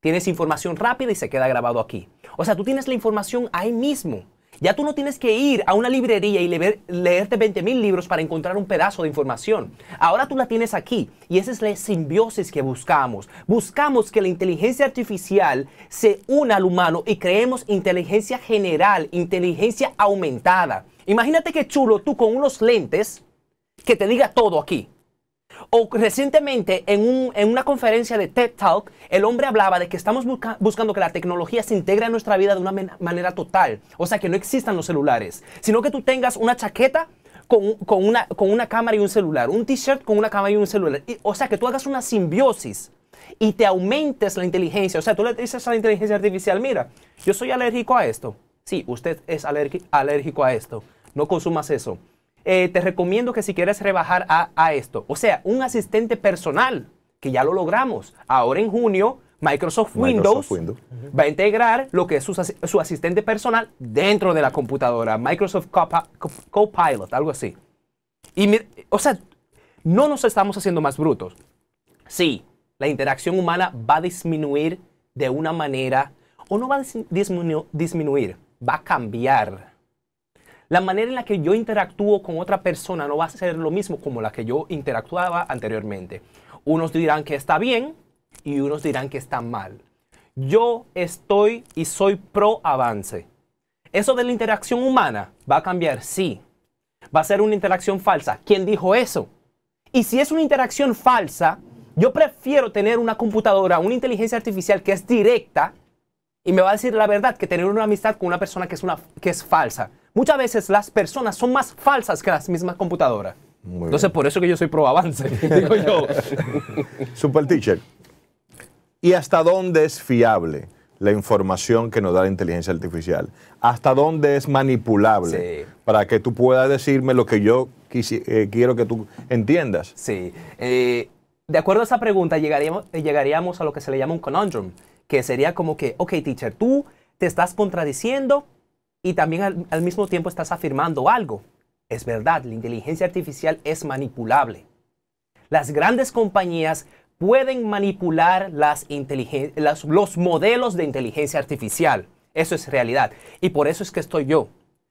Tienes información rápida y se queda grabado aquí. O sea, tú tienes la información ahí mismo. Ya tú no tienes que ir a una librería y leerte 20 libros para encontrar un pedazo de información. Ahora tú la tienes aquí y esa es la simbiosis que buscamos. Buscamos que la inteligencia artificial se una al humano y creemos inteligencia general, inteligencia aumentada. Imagínate qué chulo tú con unos lentes que te diga todo aquí. O recientemente en, una conferencia de TED Talk, el hombre hablaba de que estamos buscando que la tecnología se integre en nuestra vida de una manera total. O sea, que no existan los celulares, sino que tú tengas una chaqueta con, una, cámara y un celular, un t-shirt con una cámara y un celular. o sea, que tú hagas una simbiosis y te aumentes la inteligencia. O sea, tú le dices a la inteligencia artificial, mira, yo soy alérgico a esto. Sí, usted es alérgico a esto. No consumas eso. Eh, te recomiendo que si quieres rebajar a, esto, o sea, un asistente personal, que ya lo logramos. Ahora en junio Microsoft Windows, va a integrar lo que es su, asistente personal dentro de la computadora, Microsoft Copilot, algo así. Y o sea, no nos estamos haciendo más brutos. Sí, la interacción humana va a disminuir de una manera, o no va a disminuir, va a cambiar la manera en la que yo interactúo con otra persona no va a ser lo mismo como la que yo interactuaba anteriormente. Unos dirán que está bien y unos dirán que está mal. Yo estoy y soy pro avance. Eso de la interacción humana va a cambiar, sí. Va a ser una interacción falsa. ¿Quién dijo eso? Y si es una interacción falsa, yo prefiero tener una computadora, una inteligencia artificial que es directa y me va a decir la verdad que tener una amistad con una persona que es, una, que es falsa muchas veces las personas son más falsas que las mismas computadoras. Entonces, por eso que yo soy pro avance, digo yo. Super teacher. ¿Y hasta dónde es fiable la información que nos da la inteligencia artificial? ¿Hasta dónde es manipulable? Para que tú puedas decirme lo que yo eh, quiero que tú entiendas. Sí. Eh, de acuerdo a esa pregunta, llegaríamos, eh, llegaríamos a lo que se le llama un conundrum, que sería como que, ok, teacher, tú te estás contradiciendo, y también al, mismo tiempo estás afirmando algo. Es verdad, la inteligencia artificial es manipulable. Las grandes compañías pueden manipular las los modelos de inteligencia artificial. Eso es realidad. Y por eso es que estoy yo.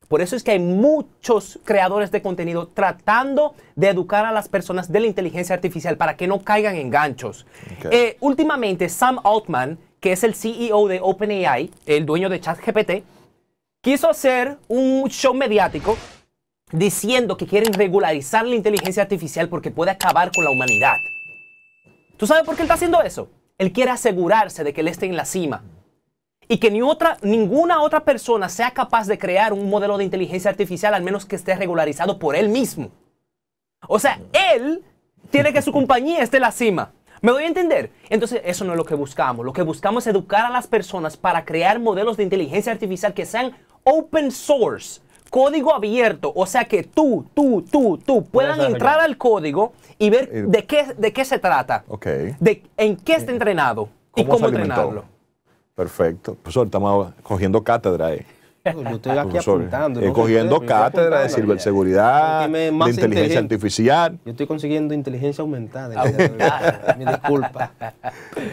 Por eso es que hay muchos creadores de contenido tratando de educar a las personas de la inteligencia artificial para que no caigan en ganchos. Eh, últimamente, Sam Altman, que es el CEO de OpenAI, el dueño de ChatGPT, quiso hacer un show mediático diciendo que quieren regularizar la inteligencia artificial porque puede acabar con la humanidad. ¿Tú sabes por qué él está haciendo eso? Él quiere asegurarse de que él esté en la cima y que ni otra, ninguna otra persona sea capaz de crear un modelo de inteligencia artificial al menos que esté regularizado por él mismo. O sea, él tiene que su compañía esté en la cima. ¿Me doy a entender? Entonces, eso no es lo que buscamos. Lo que buscamos es educar a las personas para crear modelos de inteligencia artificial que sean open source, código abierto, o sea que tú, tú, tú, tú puedan entrar al código y ver eh, de qué, de qué se trata, de en qué está eh, entrenado y cómo, entrenarlo. Perfecto. Pues estamos cogiendo cátedra ahí. Eh. Yo estoy aquí apuntando. Eh, cogiendo cátedra de ciberseguridad, de inteligencia artificial. Yo estoy consiguiendo inteligencia aumentada. Mi disculpa.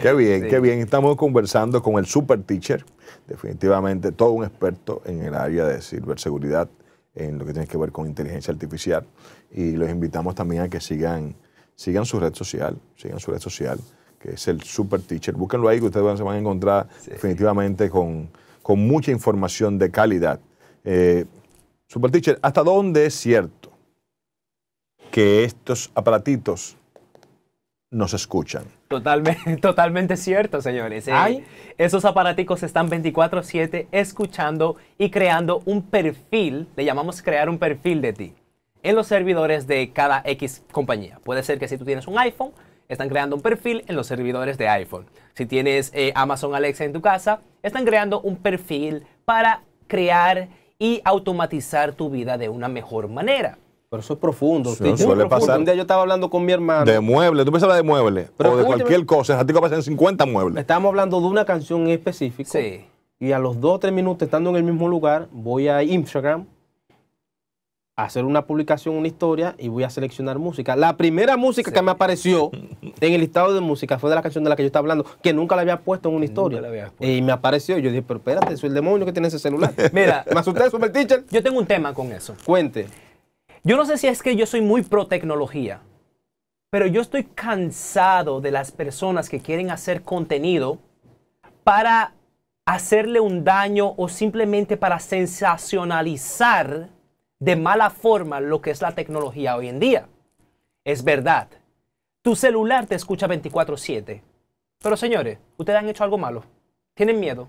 Qué bien, qué bien. Estamos conversando con el super teacher, definitivamente todo un experto en el área de ciberseguridad, en lo que tiene que ver con inteligencia artificial. Y los invitamos también a que sigan, sigan su red social, sigan su red social, que es el super teacher. Búsquenlo ahí que ustedes se van a encontrar definitivamente con con mucha información de calidad. Eh, Super teacher, ¿hasta dónde es cierto que estos aparatitos nos escuchan? Totalmente, totalmente cierto, señores. Eh. Esos aparaticos están 24/7 escuchando y creando un perfil, le llamamos crear un perfil de ti, en los servidores de cada X compañía. Puede ser que si tú tienes un iPhone, están creando un perfil en los servidores de iPhone. Si tienes eh, Amazon Alexa en tu casa, están creando un perfil para crear y automatizar tu vida de una mejor manera. Pero eso es profundo. suele Un día yo estaba hablando con mi hermano. De muebles. Tú pensabas de muebles. o de cualquier cosa. En pasa en 50 muebles. Estábamos hablando de una canción en específico. Sí. Y a los 2 o 3 minutos, estando en el mismo lugar, voy a Instagram hacer una publicación, una historia y voy a seleccionar música. La primera música que me apareció en el listado de música fue de la canción de la que yo estaba hablando, que nunca la había puesto en una historia. Y me apareció. Y yo dije, pero espérate, soy el demonio que tiene ese celular. Mira, me asusté, super teacher. Yo tengo un tema con eso. Cuente. Yo no sé si es que yo soy muy pro tecnología, pero yo estoy cansado de las personas que quieren hacer contenido para hacerle un daño o simplemente para sensacionalizar de mala forma lo que es la tecnología hoy en día. Es verdad, tu celular te escucha 24/7. Pero señores, ustedes han hecho algo malo. Tienen miedo.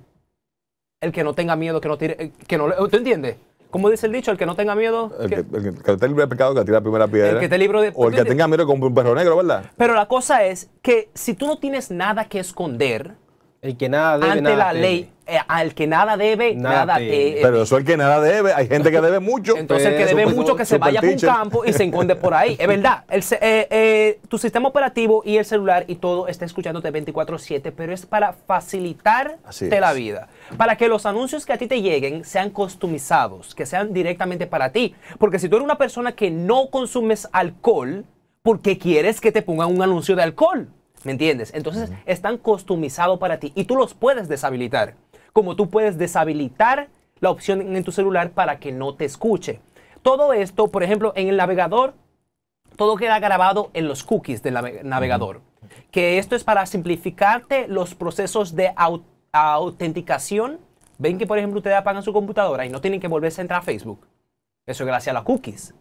El que no tenga miedo, que no tire... Eh, que no, ¿Tú entiendes? Como dice el dicho, el que no tenga miedo... El que, libre de pecado, que tire la primera piedra. El que esté libre de... O el que tenga miedo un perro negro, ¿verdad? Pero la cosa es que si tú no tienes nada que esconder, el que nada debe, ante la ley. Eh, al que nada debe, nada, debe. Pero eso es el que nada debe, hay gente que debe mucho. Entonces el que debe mucho que se vaya a un campo y se encuentre por ahí. Es verdad, eh, eh, tu sistema operativo y el celular y todo está escuchándote 24/7, pero es para facilitarte la vida. Para que los anuncios que a ti te lleguen sean customizados, que sean directamente para ti. Porque si tú eres una persona que no consumes alcohol, ¿por qué quieres que te pongan un anuncio de alcohol? ¿Me entiendes? Entonces están customizados para ti y tú los puedes deshabilitar. Como tú puedes deshabilitar la opción en tu celular para que no te escuche. Todo esto, por ejemplo, en el navegador, todo queda grabado en los cookies del navegador. Que esto es para simplificarte los procesos de autenticación. Ven que, por ejemplo, ustedes apagan su computadora y no tienen que volverse a entrar a Facebook. Eso es gracias a las cookies.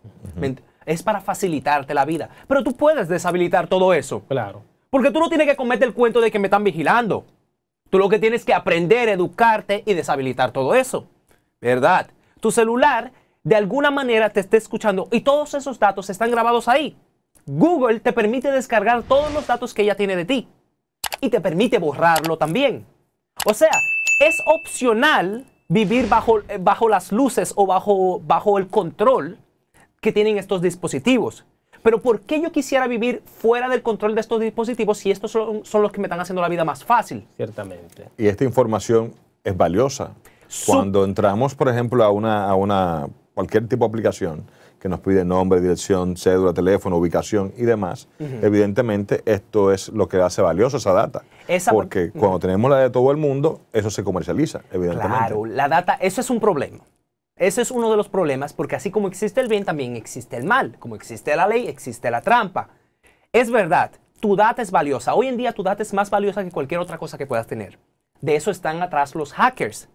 Es para facilitarte la vida. Pero tú puedes deshabilitar todo eso. Claro. Porque tú no tienes que cometer el cuento de que me están vigilando. Tú lo que tienes que aprender, educarte y deshabilitar todo eso. ¿Verdad? Tu celular de alguna manera te está escuchando y todos esos datos están grabados ahí. Google te permite descargar todos los datos que ella tiene de ti y te permite borrarlo también. O sea, es opcional vivir bajo, eh, bajo las luces o bajo, bajo el control que tienen estos dispositivos. Pero ¿por qué yo quisiera vivir fuera del control de estos dispositivos si estos son, los que me están haciendo la vida más fácil? Ciertamente. Y esta información es valiosa. Cuando entramos, por ejemplo, a una, a una cualquier tipo de aplicación, que nos pide nombre, dirección, cédula, teléfono, ubicación y demás. Evidentemente, esto es lo que hace valiosa esa data. porque cuando tenemos la de todo el mundo, eso se comercializa, evidentemente. Claro, la data, eso es un problema. Ese es uno de los problemas porque así como existe el bien, también existe el mal. Como existe la ley, existe la trampa. Es verdad, tu data es valiosa. Hoy en día tu data es más valiosa que cualquier otra cosa que puedas tener. De eso están atrás los hackers.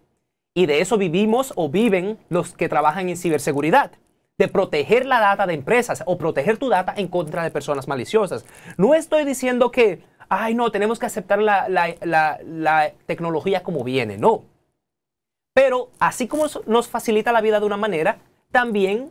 Y de eso vivimos o viven los que trabajan en ciberseguridad. De proteger la data de empresas o proteger tu data en contra de personas maliciosas. No estoy diciendo que, ay no, tenemos que aceptar la, la tecnología como viene. No. Pero así como nos facilita la vida de una manera, también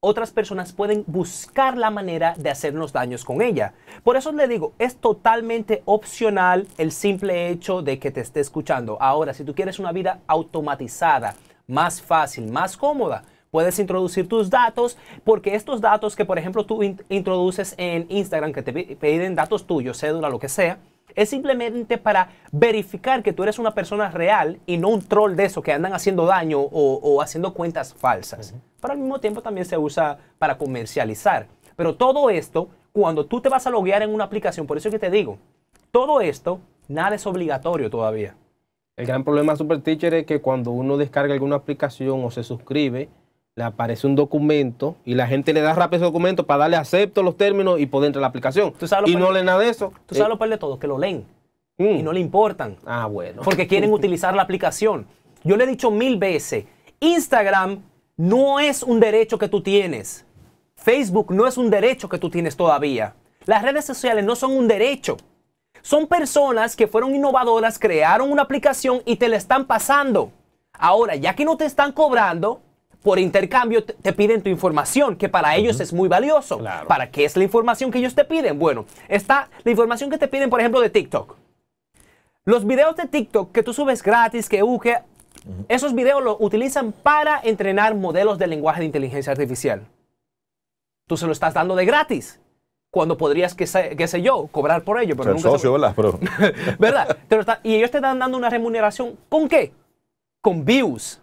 otras personas pueden buscar la manera de hacernos daños con ella. Por eso le digo, es totalmente opcional el simple hecho de que te esté escuchando. Ahora, si tú quieres una vida automatizada, más fácil, más cómoda, puedes introducir tus datos, porque estos datos que, por ejemplo, tú introduces en Instagram, que te piden datos tuyos, cédula, lo que sea, es simplemente para verificar que tú eres una persona real y no un troll de esos que andan haciendo daño o, haciendo cuentas falsas. Pero al mismo tiempo también se usa para comercializar. Pero todo esto, cuando tú te vas a loguear en una aplicación, por eso es que te digo, todo esto, nada es obligatorio todavía. El gran problema, Super Teacher es que cuando uno descarga alguna aplicación o se suscribe, le aparece un documento y la gente le da rápido ese documento para darle acepto los términos y poder entrar a la aplicación. y no leen nada de eso. Tú sabes eh. lo peor de todo, que lo leen mm. y no le importan. Ah, bueno. Porque quieren utilizar la aplicación. Yo le he dicho mil veces, Instagram no es un derecho que tú tienes. Facebook no es un derecho que tú tienes todavía. Las redes sociales no son un derecho. Son personas que fueron innovadoras, crearon una aplicación y te la están pasando. Ahora, ya que no te están cobrando, por intercambio te piden tu información, que para ellos es muy valioso. ¿Para qué es la información que ellos te piden? Bueno, está la información que te piden, por ejemplo, de TikTok. Los videos de TikTok que tú subes gratis, que, uge esos videos los utilizan para entrenar modelos de lenguaje de inteligencia artificial. Tú se lo estás dando de gratis cuando podrías, qué sé, yo, cobrar por ello. Pero socio, ¿verdad? Pero... ¿Verdad? y ellos te están dando una remuneración, ¿con qué? Con views.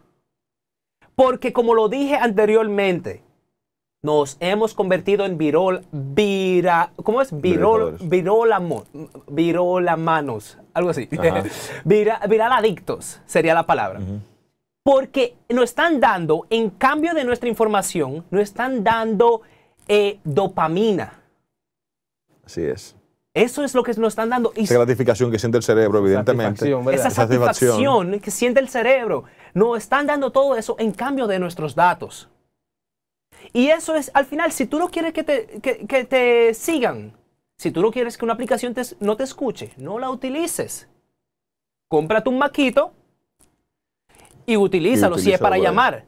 Porque como lo dije anteriormente, nos hemos convertido en virol, vira, ¿cómo es? Virol, virolamanos, algo así. Viral, viraladictos sería la palabra. Porque nos están dando, en cambio de nuestra información, nos están dando eh, dopamina. Así es. Eso es lo que nos están dando. Esa gratificación que siente el cerebro, evidentemente. Esa satisfacción que siente el cerebro. No, están dando todo eso en cambio de nuestros datos. Y eso es, al final, si tú no quieres que te, te sigan, si tú no quieres que una aplicación te, no te escuche, no la utilices. Cómprate un maquito y utilízalo si es para llamar.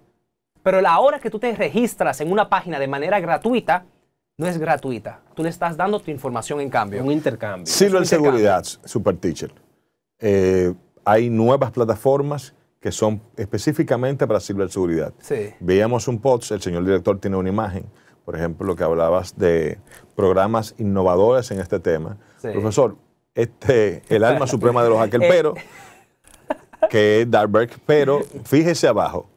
Pero la hora que tú te registras en una página de manera gratuita, no es gratuita. Tú le estás dando tu información en cambio. Un intercambio. Sí, seguridad, Super Teacher. Eh, hay nuevas plataformas que son específicamente para ciberseguridad. Sí. Veíamos un post, el señor director tiene una imagen, por ejemplo, lo que hablabas de programas innovadores en este tema. Profesor, este, el alma suprema de los eh. pero, que es Darberg, pero fíjese abajo.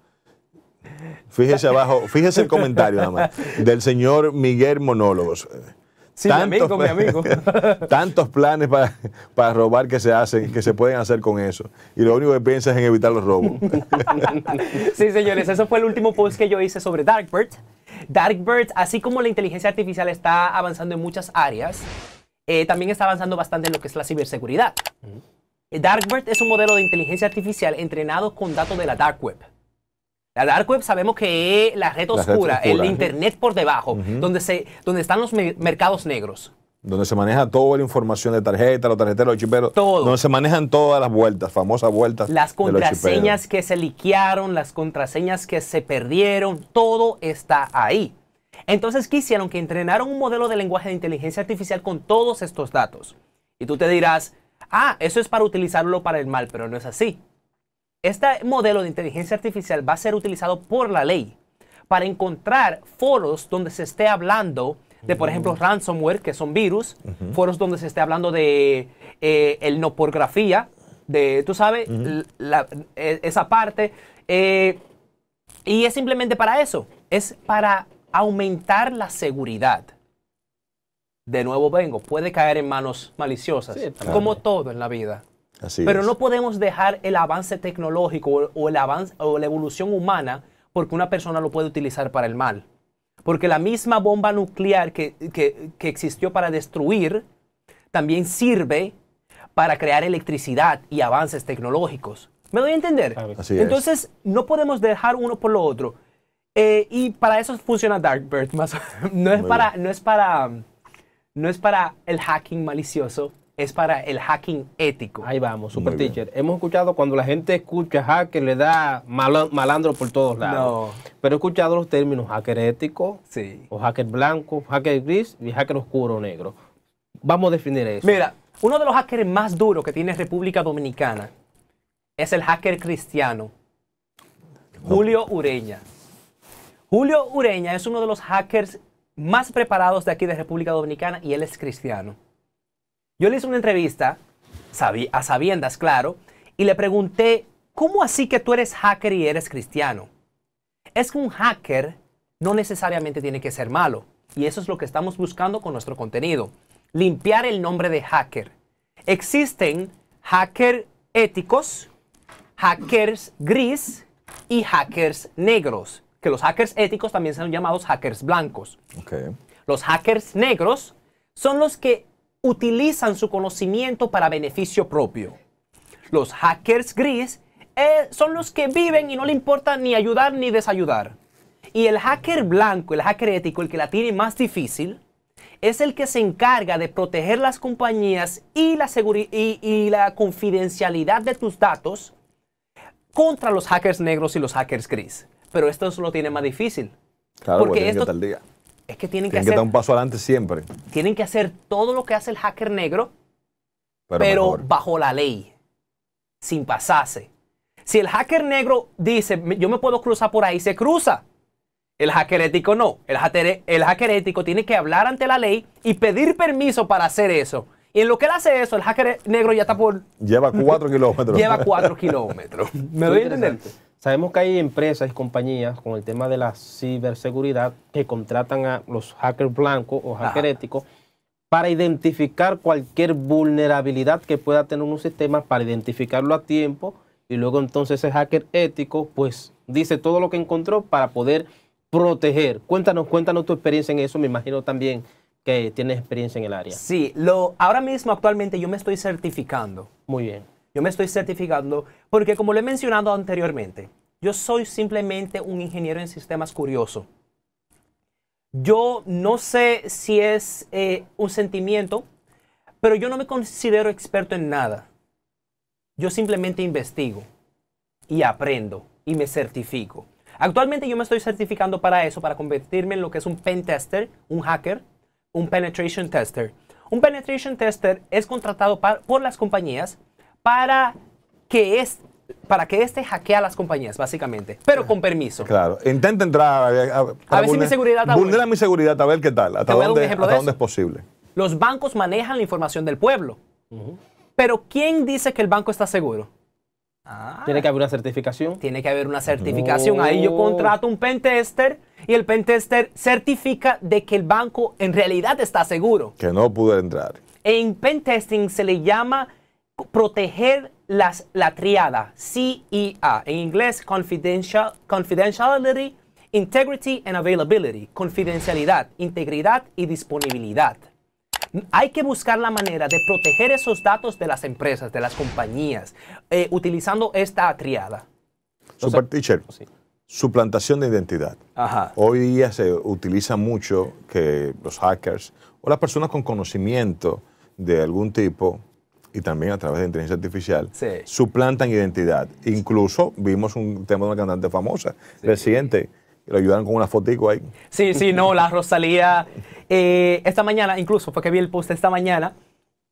Fíjese abajo, fíjese el comentario nada más, del señor Miguel Monólogos. Sí, tantos, mi amigo, mi amigo. tantos planes para, para, robar que se hacen, que se pueden hacer con eso. Y lo único que piensa es en evitar los robos. sí, señores, eso fue el último post que yo hice sobre Darkbird. Darkbird, así como la inteligencia artificial está avanzando en muchas áreas, eh, también está avanzando bastante en lo que es la ciberseguridad. Bird es un modelo de inteligencia artificial entrenado con datos de la Dark Web. La dark web sabemos que es la red oscura, el internet por debajo, donde, se, donde están los mercados negros. Donde se maneja toda la información de tarjeta, los tarjeteros, los chiperos. Todo. Donde se manejan todas las vueltas, famosas vueltas. Las contraseñas que se liquearon, las contraseñas que se perdieron, todo está ahí. Entonces, quisieron Que entrenaron un modelo de lenguaje de inteligencia artificial con todos estos datos. Y tú te dirás, ah, eso es para utilizarlo para el mal, pero no es así. Este modelo de inteligencia artificial va a ser utilizado por la ley para encontrar foros donde se esté hablando de, por ejemplo, mm. ransomware, que son virus, foros donde se esté hablando de eh, el no de, tú sabes, e, esa parte. Eh, y es simplemente para eso, es para aumentar la seguridad. De nuevo vengo, puede caer en manos maliciosas, como todo en la vida. Pero no podemos dejar el avance tecnológico o, el avance, o la evolución humana porque una persona lo puede utilizar para el mal. Porque la misma bomba nuclear que, que, que existió para destruir también sirve para crear electricidad y avances tecnológicos. ¿Me doy a entender? Entonces, no podemos dejar uno por lo otro. Eh, y para eso funciona Dark Más, no, es para, no es para no es para el hacking malicioso, es para el hacking ético. Ahí vamos, super teacher. Hemos escuchado cuando la gente escucha hacker le da malandro por todos lados. Pero he escuchado los términos hacker ético, o hacker blanco, hacker gris y hacker oscuro o negro. Vamos a definir eso. Mira, uno de los hackers más duros que tiene República Dominicana es el hacker cristiano, Julio Ureña. Julio Ureña es uno de los hackers más preparados de aquí de República Dominicana y él es cristiano. Yo le hice una entrevista, a sabiendas, claro, y le pregunté, ¿cómo así que tú eres hacker y eres cristiano? Es que un hacker no necesariamente tiene que ser malo, y eso es lo que estamos buscando con nuestro contenido, limpiar el nombre de hacker. Existen hackers éticos, hackers gris y hackers negros, que los hackers éticos también son llamados hackers blancos. Los hackers negros son los que utilizan su conocimiento para beneficio propio. Los hackers gris eh, son los que viven y no le importa ni ayudar ni desayudar. Y el hacker blanco, el hacker ético, el que la tiene más difícil, es el que se encarga de proteger las compañías y la, la confidencialidad de tus datos contra los hackers negros y los hackers gris. Pero esto lo tiene más difícil. Claro, porque, es día es que tienen, que, hacer, que dar un paso adelante siempre. Tienen que hacer todo lo que hace el hacker negro, pero, bajo la ley, sin pasarse. Si el hacker negro dice, yo me puedo cruzar por ahí, se cruza. El hacker ético no. El hacker, el hacker ético tiene que hablar ante la ley y pedir permiso para hacer eso. Y en lo que él hace eso, el hacker negro ya está por... Lleva cuatro kilómetros. Lleva cuatro kilómetros. ¿Me doy a entender? Sabemos que hay empresas y compañías con el tema de la ciberseguridad que contratan a los hackers blancos o hackers éticos para identificar cualquier vulnerabilidad que pueda tener un sistema, para identificarlo a tiempo y luego entonces ese hacker ético pues dice todo lo que encontró para poder proteger. Cuéntanos, cuéntanos tu experiencia en eso, me imagino también que tienes experiencia en el área. Sí, lo, ahora mismo actualmente yo me estoy certificando. Muy bien yo me estoy certificando porque, como lo he mencionado anteriormente, yo soy simplemente un ingeniero en sistemas curioso. Yo no sé si es eh, un sentimiento, pero yo no me considero experto en nada. Yo simplemente investigo y aprendo y me certifico. Actualmente yo me estoy certificando para eso, para convertirme en lo que es un pen tester, un hacker, un penetration tester. Un penetration tester es contratado por las compañías para que es para que este las compañías, básicamente, pero con permiso. Claro, intenta entrar. Eh, eh, a, ver, a ver si mi seguridad está Vulnera mi seguridad, a ver qué tal, hasta, dónde, hasta dónde, es posible. Los bancos manejan la información del pueblo, pero ¿quién dice que el banco está seguro? Ah. tiene que haber una certificación. Tiene que haber una certificación. Ahí yo contrato un pentester y el pentester certifica de que el banco en realidad está seguro. Que no pudo entrar. En pentesting se le llama proteger las, la triada CIA, e en inglés confidentiality, integrity and availability, confidencialidad, integridad y disponibilidad. Hay que buscar la manera de proteger esos datos de las empresas, de las compañías, eh, utilizando esta triada. Super teacher, oh, suplantación de identidad. Hoy día se utiliza mucho que los hackers o las personas con conocimiento de algún tipo y también a través de inteligencia artificial, suplantan identidad. Incluso vimos un tema de una cantante famosa, reciente, que lo ayudaron con una fotico ahí. Sí, sí, no, la Rosalía. Eh, esta mañana, incluso, fue que vi el post esta mañana.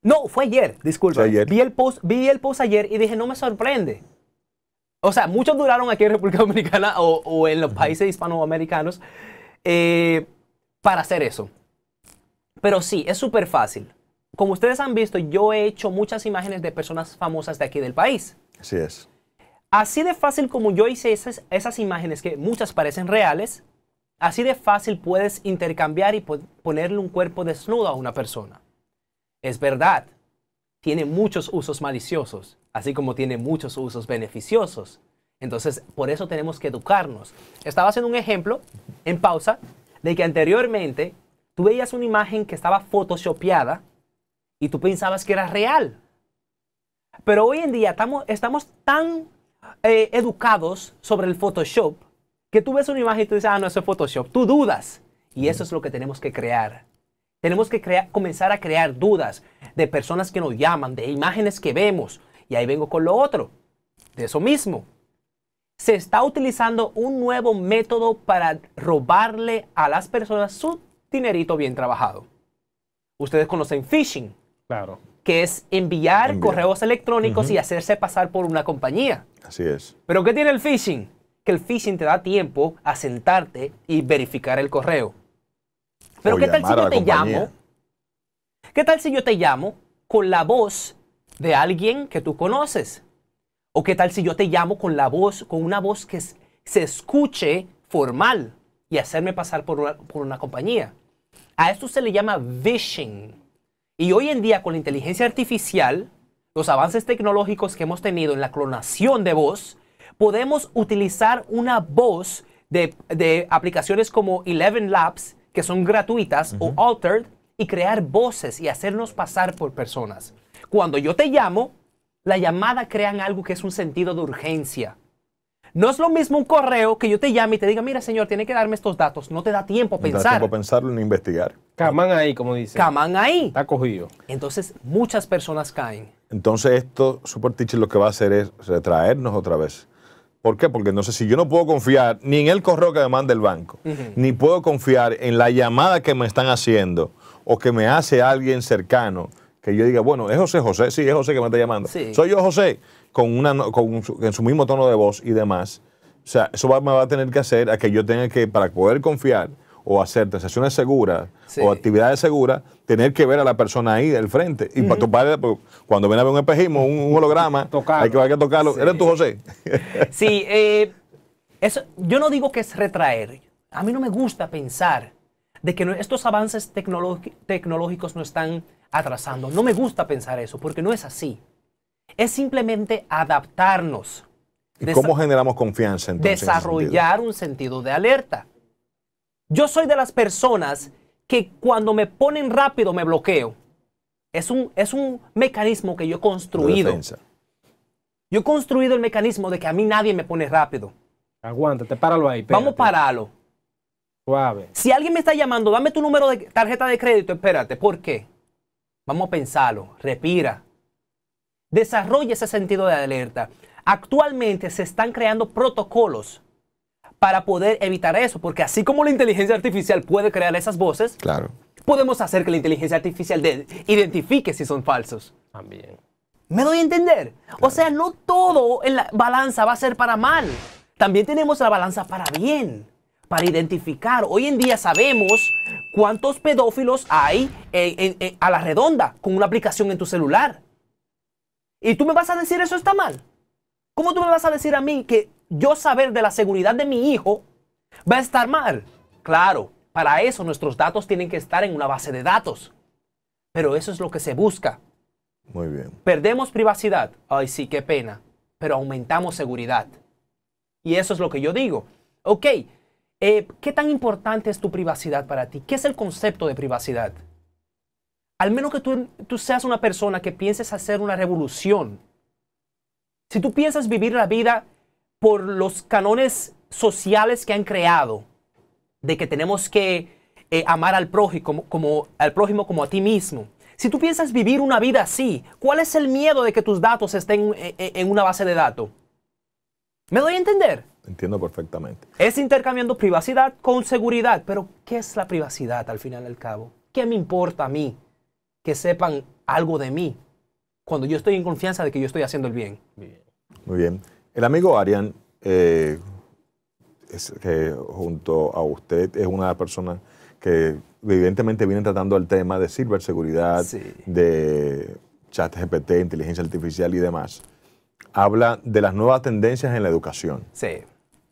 No, fue ayer, disculpa. Ayer. Vi, el post, vi el post ayer y dije, no me sorprende. O sea, muchos duraron aquí en República Dominicana o, en los países hispanoamericanos eh, para hacer eso. Pero sí, es súper fácil como ustedes han visto, yo he hecho muchas imágenes de personas famosas de aquí del país. Así es. Así de fácil como yo hice esas, imágenes que muchas parecen reales, así de fácil puedes intercambiar y ponerle un cuerpo desnudo a una persona. Es verdad, tiene muchos usos maliciosos, así como tiene muchos usos beneficiosos. Entonces, por eso tenemos que educarnos. Estaba haciendo un ejemplo en pausa de que anteriormente tú veías una imagen que estaba photoshopeada y tú pensabas que era real. Pero hoy en día estamos, tan eh, educados sobre el Photoshop que tú ves una imagen y tú dices, ah, no, eso es Photoshop. Tú dudas. Y eso es lo que tenemos que crear. Tenemos que comenzar a crear dudas de personas que nos llaman, de imágenes que vemos. Y ahí vengo con lo otro, de eso mismo. Se está utilizando un nuevo método para robarle a las personas su dinerito bien trabajado. Ustedes conocen phishing. Claro. Que es enviar, correos electrónicos y hacerse pasar por una compañía. Así es. Pero ¿qué tiene el phishing? Que el phishing te da tiempo a sentarte y verificar el correo. Pero ¿qué tal si yo te llamo? ¿Qué tal si yo te llamo con la voz de alguien que tú conoces? ¿O qué tal si yo te llamo con la voz, con una voz que se escuche formal y hacerme pasar por una, compañía? A esto se le llama vishing. Y hoy en día con la inteligencia artificial, los avances tecnológicos que hemos tenido en la clonación de voz, podemos utilizar una voz de, aplicaciones como Eleven Labs, que son gratuitas, o Altered, y crear voces y hacernos pasar por personas. Cuando yo te llamo, la llamada crea algo que es un sentido de urgencia. No es lo mismo un correo que yo te llame y te diga, mira señor, tiene que darme estos datos. No te da tiempo a pensar. No te da tiempo a pensarlo ni investigar. Camán ahí, como dice. Camán ahí. Está cogido. Entonces, muchas personas caen. Entonces, esto, Super Teacher, lo que va a hacer es retraernos otra vez. ¿Por qué? Porque no sé si yo no puedo confiar ni en el correo que me manda el banco, ni puedo confiar en la llamada que me están haciendo o que me hace alguien cercano, que yo diga, bueno, es José José, sí, es José que me está llamando. Soy yo José, con, una, con su, en su mismo tono de voz y demás. O sea, eso me va a tener que hacer a que yo tenga que, para poder confiar, o hacer transacciones seguras o actividades seguras, tener que ver a la persona ahí del frente. Y para tu padre, cuando viene a ver un espejismo, un holograma, hay que, tocarlo. ¿Eres tú, José? sí, eh, eso, yo no digo que es retraer. A mí no me gusta pensar de que estos avances tecnológicos no están atrasando. No me gusta pensar eso, porque no es así. Es simplemente adaptarnos. ¿Y cómo generamos confianza entonces? Desarrollar un sentido de alerta. Yo soy de las personas que cuando me ponen rápido me bloqueo. Es un, es un mecanismo que yo he construido. yo he construido el mecanismo de que a mí nadie me pone rápido. Aguántate, páralo ahí. Vamos a pararlo. Suave. Si alguien me está llamando, dame tu número de tarjeta de crédito, espérate. ¿Por qué? Vamos a pensarlo. Respira. Desarrolla ese sentido de alerta. Actualmente se están creando protocolos para poder evitar eso, porque así como la inteligencia artificial puede crear esas voces, claro. podemos hacer que la inteligencia artificial identifique si son falsos. También. ¿Me doy a entender? O sea, no todo en la balanza va a ser para mal. También tenemos la balanza para bien, para identificar. Hoy en día sabemos cuántos pedófilos hay a la redonda con una aplicación en tu celular. ¿Y tú me vas a decir eso está mal? ¿Cómo tú me vas a decir a mí que yo saber de la seguridad de mi hijo va a estar mal. Claro, para eso nuestros datos tienen que estar en una base de datos. Pero eso es lo que se busca. Muy bien. Perdemos privacidad. Ay, sí, qué pena. Pero aumentamos seguridad. Y eso es lo que yo digo. Ok, eh, ¿qué tan importante es tu privacidad para ti? ¿Qué es el concepto de privacidad? Al menos que tú, tú seas una persona que pienses hacer una revolución. Si tú piensas vivir la vida por los canones sociales que han creado, de que tenemos que eh, amar al prójimo, como, al prójimo como a ti mismo. Si tú piensas vivir una vida así, ¿cuál es el miedo de que tus datos estén en, eh, eh, en una base de datos? ¿Me doy a entender? Entiendo perfectamente. Es intercambiando privacidad con seguridad, pero ¿qué es la privacidad al final del cabo? ¿Qué me importa a mí que sepan algo de mí cuando yo estoy en confianza de que yo estoy haciendo el bien? Muy bien. El amigo Arian, eh, que junto a usted, es una persona que evidentemente viene tratando el tema de ciberseguridad, de chat GPT, inteligencia artificial y demás. Habla de las nuevas tendencias en la educación. Sí.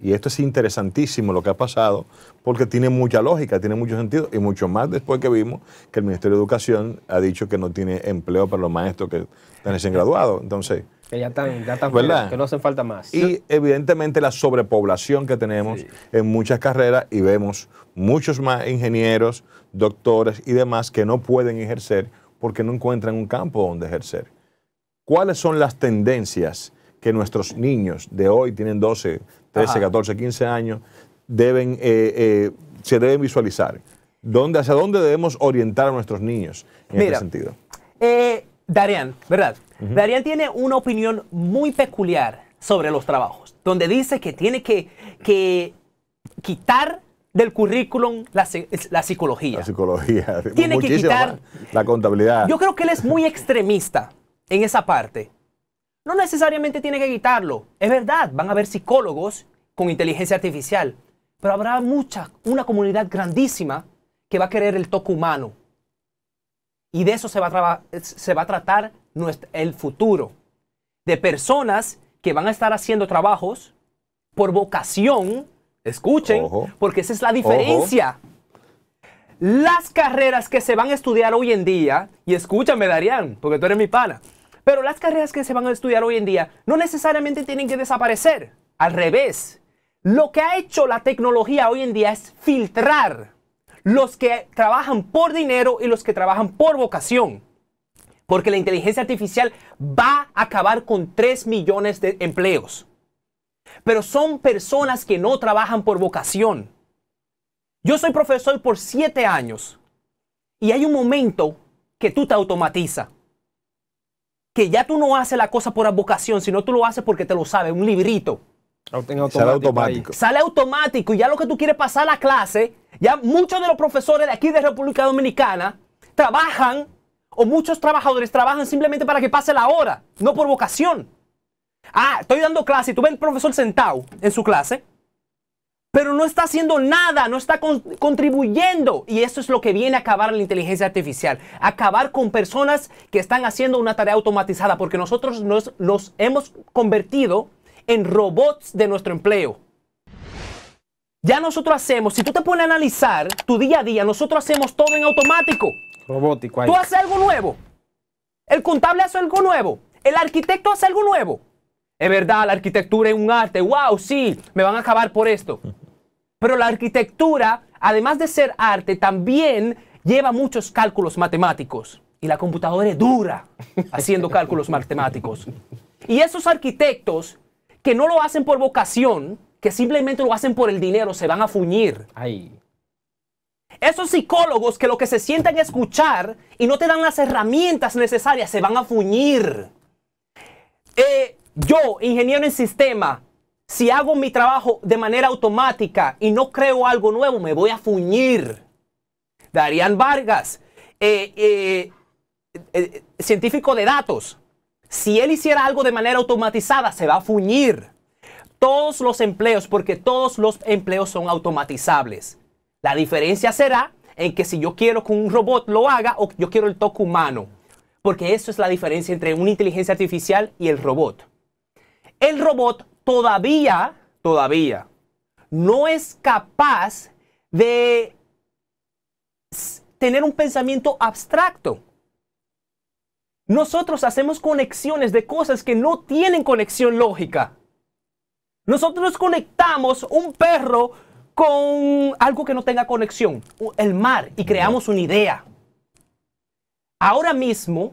Y esto es interesantísimo lo que ha pasado, porque tiene mucha lógica, tiene mucho sentido, y mucho más después que vimos que el Ministerio de Educación ha dicho que no tiene empleo para los maestros que están recién graduados. Entonces, que ya están, ya están que no hacen falta más. Y evidentemente la sobrepoblación que tenemos en muchas carreras y vemos muchos más ingenieros, doctores y demás que no pueden ejercer porque no encuentran un campo donde ejercer. ¿Cuáles son las tendencias que nuestros niños de hoy tienen 12, 13, 14, 15 años deben, eh, eh, se deben visualizar? ¿Dónde, ¿Hacia dónde debemos orientar a nuestros niños en ese sentido? Darián eh, Darian, ¿verdad? Uh tiene una opinión muy peculiar sobre los trabajos, donde dice que tiene que, quitar del currículum la, psicología. La psicología. Tiene que quitar la contabilidad. Yo creo que él es muy extremista en esa parte. No necesariamente tiene que quitarlo. Es verdad, van a haber psicólogos con inteligencia artificial, pero habrá mucha, una comunidad grandísima que va a querer el toque humano. Y de eso se va se va a tratar el futuro de personas que van a estar haciendo trabajos por vocación. Escuchen, porque esa es la diferencia. Las carreras que se van a estudiar hoy en día, y escúchame Darían, porque tú eres mi pana, pero las carreras que se van a estudiar hoy en día no necesariamente tienen que desaparecer. Al revés, lo que ha hecho la tecnología hoy en día es filtrar los que trabajan por dinero y los que trabajan por vocación. Porque la inteligencia artificial va a acabar con 3 millones de empleos. Pero son personas que no trabajan por vocación. Yo soy profesor por 7 años y hay un momento que tú te automatiza. Que ya tú no haces la cosa por vocación, sino tú lo haces porque te lo sabe. un librito. Sale automático. Sale automático y ya lo que tú quieres pasar a la clase, ya muchos de los profesores de aquí de República Dominicana trabajan o muchos trabajadores trabajan simplemente para que pase la hora, no por vocación. Ah, estoy dando clase y tú ves el profesor sentado en su clase, pero no está haciendo nada, no está contribuyendo. Y eso es lo que viene a acabar la inteligencia artificial, acabar con personas que están haciendo una tarea automatizada, porque nosotros nos, nos hemos convertido en robots de nuestro empleo. Ya nosotros hacemos, si tú te pones a analizar tu día a día, nosotros hacemos todo en automático. Robótico. Ahí. Tú haces algo nuevo. El contable hace algo nuevo. El arquitecto hace algo nuevo. Es verdad, la arquitectura es un arte. ¡Wow! Sí, me van a acabar por esto. Pero la arquitectura, además de ser arte, también lleva muchos cálculos matemáticos. Y la computadora es dura haciendo cálculos matemáticos. Y esos arquitectos que no lo hacen por vocación, que simplemente lo hacen por el dinero se van a fuñir. ahí Esos psicólogos que lo que se sientan a escuchar y no te dan las herramientas necesarias se van a fuñir. Eh, yo, ingeniero en sistema, si hago mi trabajo de manera automática y no creo algo nuevo, me voy a fuñir. Darían Vargas, eh, eh, científico de datos, si él hiciera algo de manera automatizada, se va a fuñir todos los empleos, porque todos los empleos son automatizables. La diferencia será en que si yo quiero que un robot lo haga o yo quiero el toque humano, porque eso es la diferencia entre una inteligencia artificial y el robot. El robot todavía, todavía, no es capaz de tener un pensamiento abstracto. Nosotros hacemos conexiones de cosas que no tienen conexión lógica. Nosotros conectamos un perro con algo que no tenga conexión, el mar, y creamos una idea. Ahora mismo,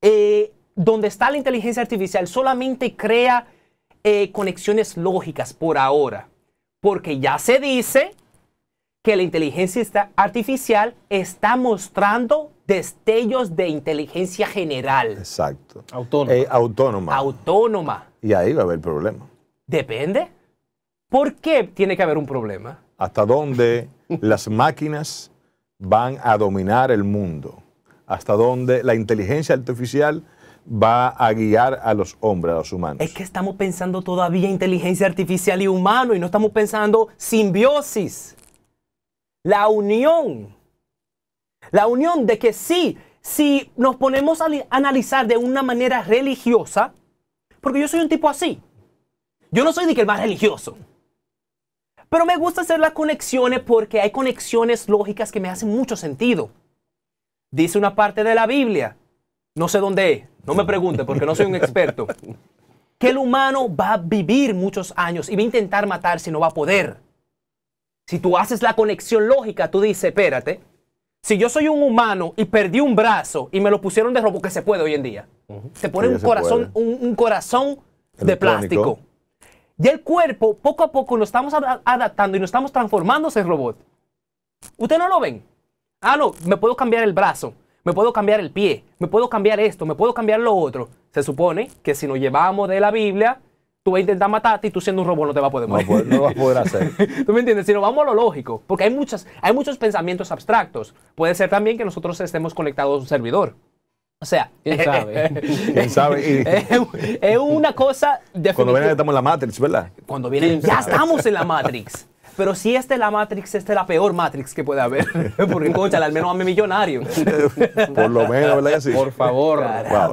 eh, donde está la inteligencia artificial, solamente crea eh, conexiones lógicas por ahora, porque ya se dice que la inteligencia artificial está mostrando destellos de inteligencia general. Exacto. Autónoma. Eh, autónoma. Autónoma. Y ahí va a haber problema. Depende. ¿Por qué tiene que haber un problema? Hasta dónde las máquinas van a dominar el mundo, hasta dónde la inteligencia artificial va a guiar a los hombres, a los humanos. Es que estamos pensando todavía inteligencia artificial y humano y no estamos pensando simbiosis. La unión. La unión de que sí, si nos ponemos a analizar de una manera religiosa, porque yo soy un tipo así, yo no soy ni que el más religioso. Pero me gusta hacer las conexiones porque hay conexiones lógicas que me hacen mucho sentido. Dice una parte de la Biblia, no sé dónde es, no me pregunte porque no soy un experto, que el humano va a vivir muchos años y va a intentar matar si no va a poder. Si tú haces la conexión lógica, tú dices, espérate, si yo soy un humano y perdí un brazo y me lo pusieron de robo, que se puede hoy en día, Te ponen corazón, un, corazón de plástico. Ya el cuerpo, poco a poco, nos estamos adaptando y nos estamos transformando ese robot. Usted no lo ven? Ah, no, me puedo cambiar el brazo, me puedo cambiar el pie, me puedo cambiar esto, me puedo cambiar lo otro. Se supone que si nos llevamos de la Biblia, tú vas a intentar matarte y tú siendo un robot no te va a poder matar. No, no vas a poder hacer. ¿Tú me entiendes? Si nos vamos a lo lógico, porque hay, muchas, hay muchos pensamientos abstractos. Puede ser también que nosotros estemos conectados a un servidor. O sea, ¿Quién eh, sabe? Eh, ¿Quién sabe? es una cosa de. Cuando vienen estamos en la Matrix, ¿verdad? Cuando vienen ya estamos en la Matrix. Pero si esta es la Matrix, esta es la peor Matrix que puede haber. Porque, ¡cochala! al menos a millonario. Por lo menos, ¿verdad Por favor.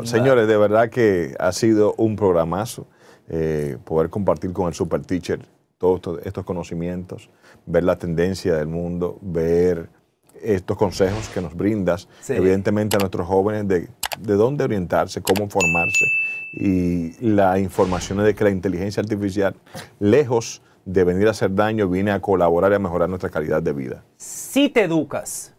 Señores, de verdad que ha sido un programazo eh, poder compartir con el Super Teacher todos estos, conocimientos, ver la tendencia del mundo, ver estos consejos que nos brindas, evidentemente a nuestros jóvenes de de dónde orientarse, cómo formarse. Y la información es de que la inteligencia artificial, lejos de venir a hacer daño, viene a colaborar y a mejorar nuestra calidad de vida. Si te educas.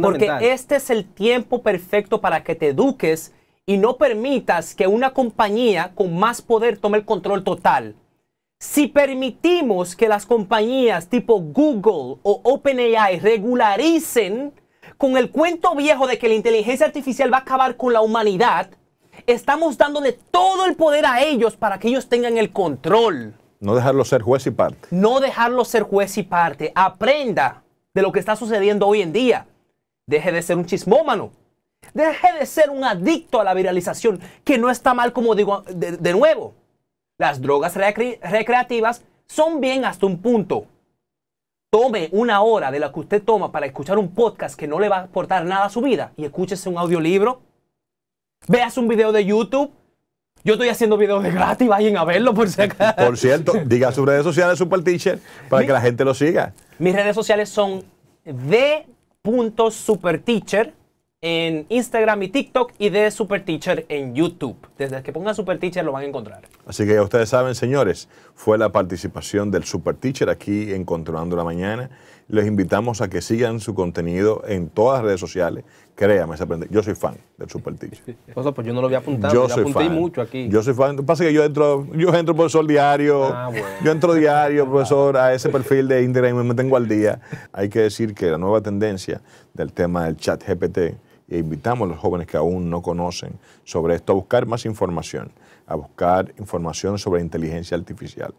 Porque este es el tiempo perfecto para que te eduques y no permitas que una compañía con más poder tome el control total. Si permitimos que las compañías tipo Google o OpenAI regularicen con el cuento viejo de que la inteligencia artificial va a acabar con la humanidad, estamos dándole todo el poder a ellos para que ellos tengan el control. No dejarlo ser juez y parte. No dejarlo ser juez y parte. Aprenda de lo que está sucediendo hoy en día. Deje de ser un chismómano. Deje de ser un adicto a la viralización, que no está mal como digo de, nuevo. Las drogas recreativas son bien hasta un punto. Tome una hora de la que usted toma para escuchar un podcast que no le va a aportar nada a su vida y escúchese un audiolibro. Veas un video de YouTube. Yo estoy haciendo videos de gratis, vayan a verlo por si acaso. Por cierto, diga sus redes sociales, Super Teacher, para que la gente lo siga. Mis redes sociales son de.superteacher en Instagram y TikTok y de Super Teacher en YouTube. Desde que pongan Super Teacher lo van a encontrar. Así que ustedes saben, señores, fue la participación del Super Teacher aquí en Controlando la Mañana. Les invitamos a que sigan su contenido en todas las redes sociales. Créame, Yo soy fan del Super Teacher. Pues yo no lo había apuntado, yo, soy apunté mucho aquí. Yo soy fan. Lo que pasa es que yo entro, yo entro profesor diario. Ah, yo entro diario, ah, profesor, a ese perfil de Instagram y me tengo al día. Hay que decir que la nueva tendencia del tema del chat GPT e invitamos a los jóvenes que aún no conocen sobre esto a buscar más información, a buscar información sobre inteligencia artificial.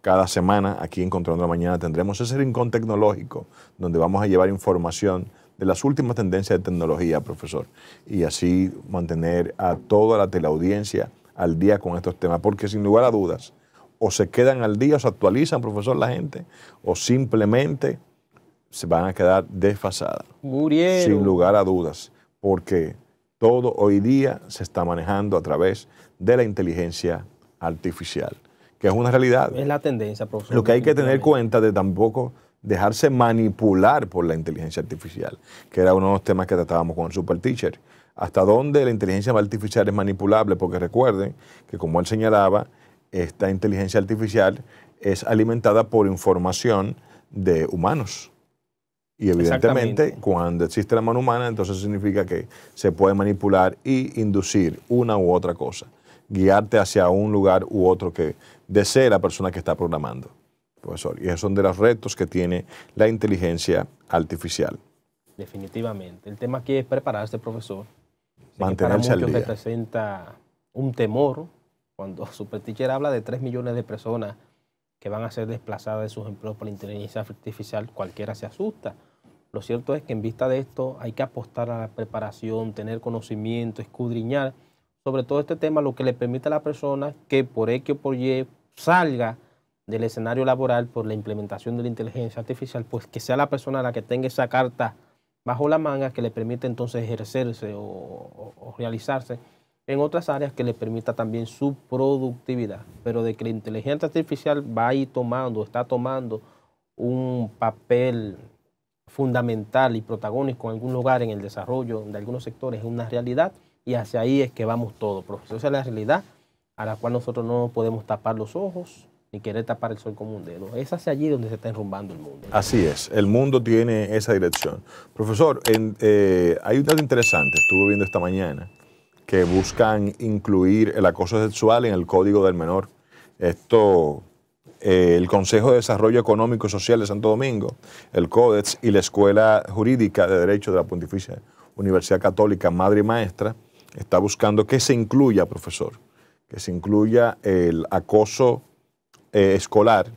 Cada semana aquí en Controlando la Mañana tendremos ese rincón tecnológico donde vamos a llevar información de las últimas tendencias de tecnología, profesor, y así mantener a toda la teleaudiencia al día con estos temas, porque sin lugar a dudas, o se quedan al día, o se actualizan, profesor, la gente, o simplemente se van a quedar desfasadas. Sin lugar a dudas porque todo hoy día se está manejando a través de la inteligencia artificial, que es una realidad. Es la tendencia, profesor. Lo que hay que tener cuenta de tampoco dejarse manipular por la inteligencia artificial, que era uno de los temas que tratábamos con el Super Teacher. Hasta dónde la inteligencia artificial es manipulable, porque recuerden que como él señalaba, esta inteligencia artificial es alimentada por información de humanos. Y evidentemente, cuando existe la mano humana, entonces significa que se puede manipular y inducir una u otra cosa, guiarte hacia un lugar u otro que desee la persona que está programando, profesor. Y esos son de los retos que tiene la inteligencia artificial. Definitivamente. El tema aquí es prepararse, profesor. Mantenerse al día. un temor cuando su teacher habla de 3 millones de personas que van a ser desplazadas de sus empleos por la inteligencia artificial, cualquiera se asusta. Lo cierto es que en vista de esto hay que apostar a la preparación, tener conocimiento, escudriñar sobre todo este tema, lo que le permite a la persona que por X o por Y salga del escenario laboral por la implementación de la inteligencia artificial, pues que sea la persona la que tenga esa carta bajo la manga que le permite entonces ejercerse o, realizarse en otras áreas que le permita también su productividad, pero de que la inteligencia artificial va a ir tomando, está tomando un papel fundamental y protagónico en algún lugar en el desarrollo de algunos sectores es una realidad y hacia ahí es que vamos todos, profesor. Esa es la realidad a la cual nosotros no podemos tapar los ojos ni querer tapar el sol con un dedo. Es hacia allí donde se está enrumbando el mundo. Así es, el mundo tiene esa dirección. Profesor, eh, hay un dato interesante, estuve viendo esta mañana, que buscan incluir el acoso sexual en el código del menor. Esto eh, el Consejo de Desarrollo Económico y Social de Santo Domingo, el CODEX y la Escuela Jurídica de Derecho de la Pontificia Universidad Católica Madre y Maestra está buscando que se incluya, profesor, que se incluya el acoso eh, escolar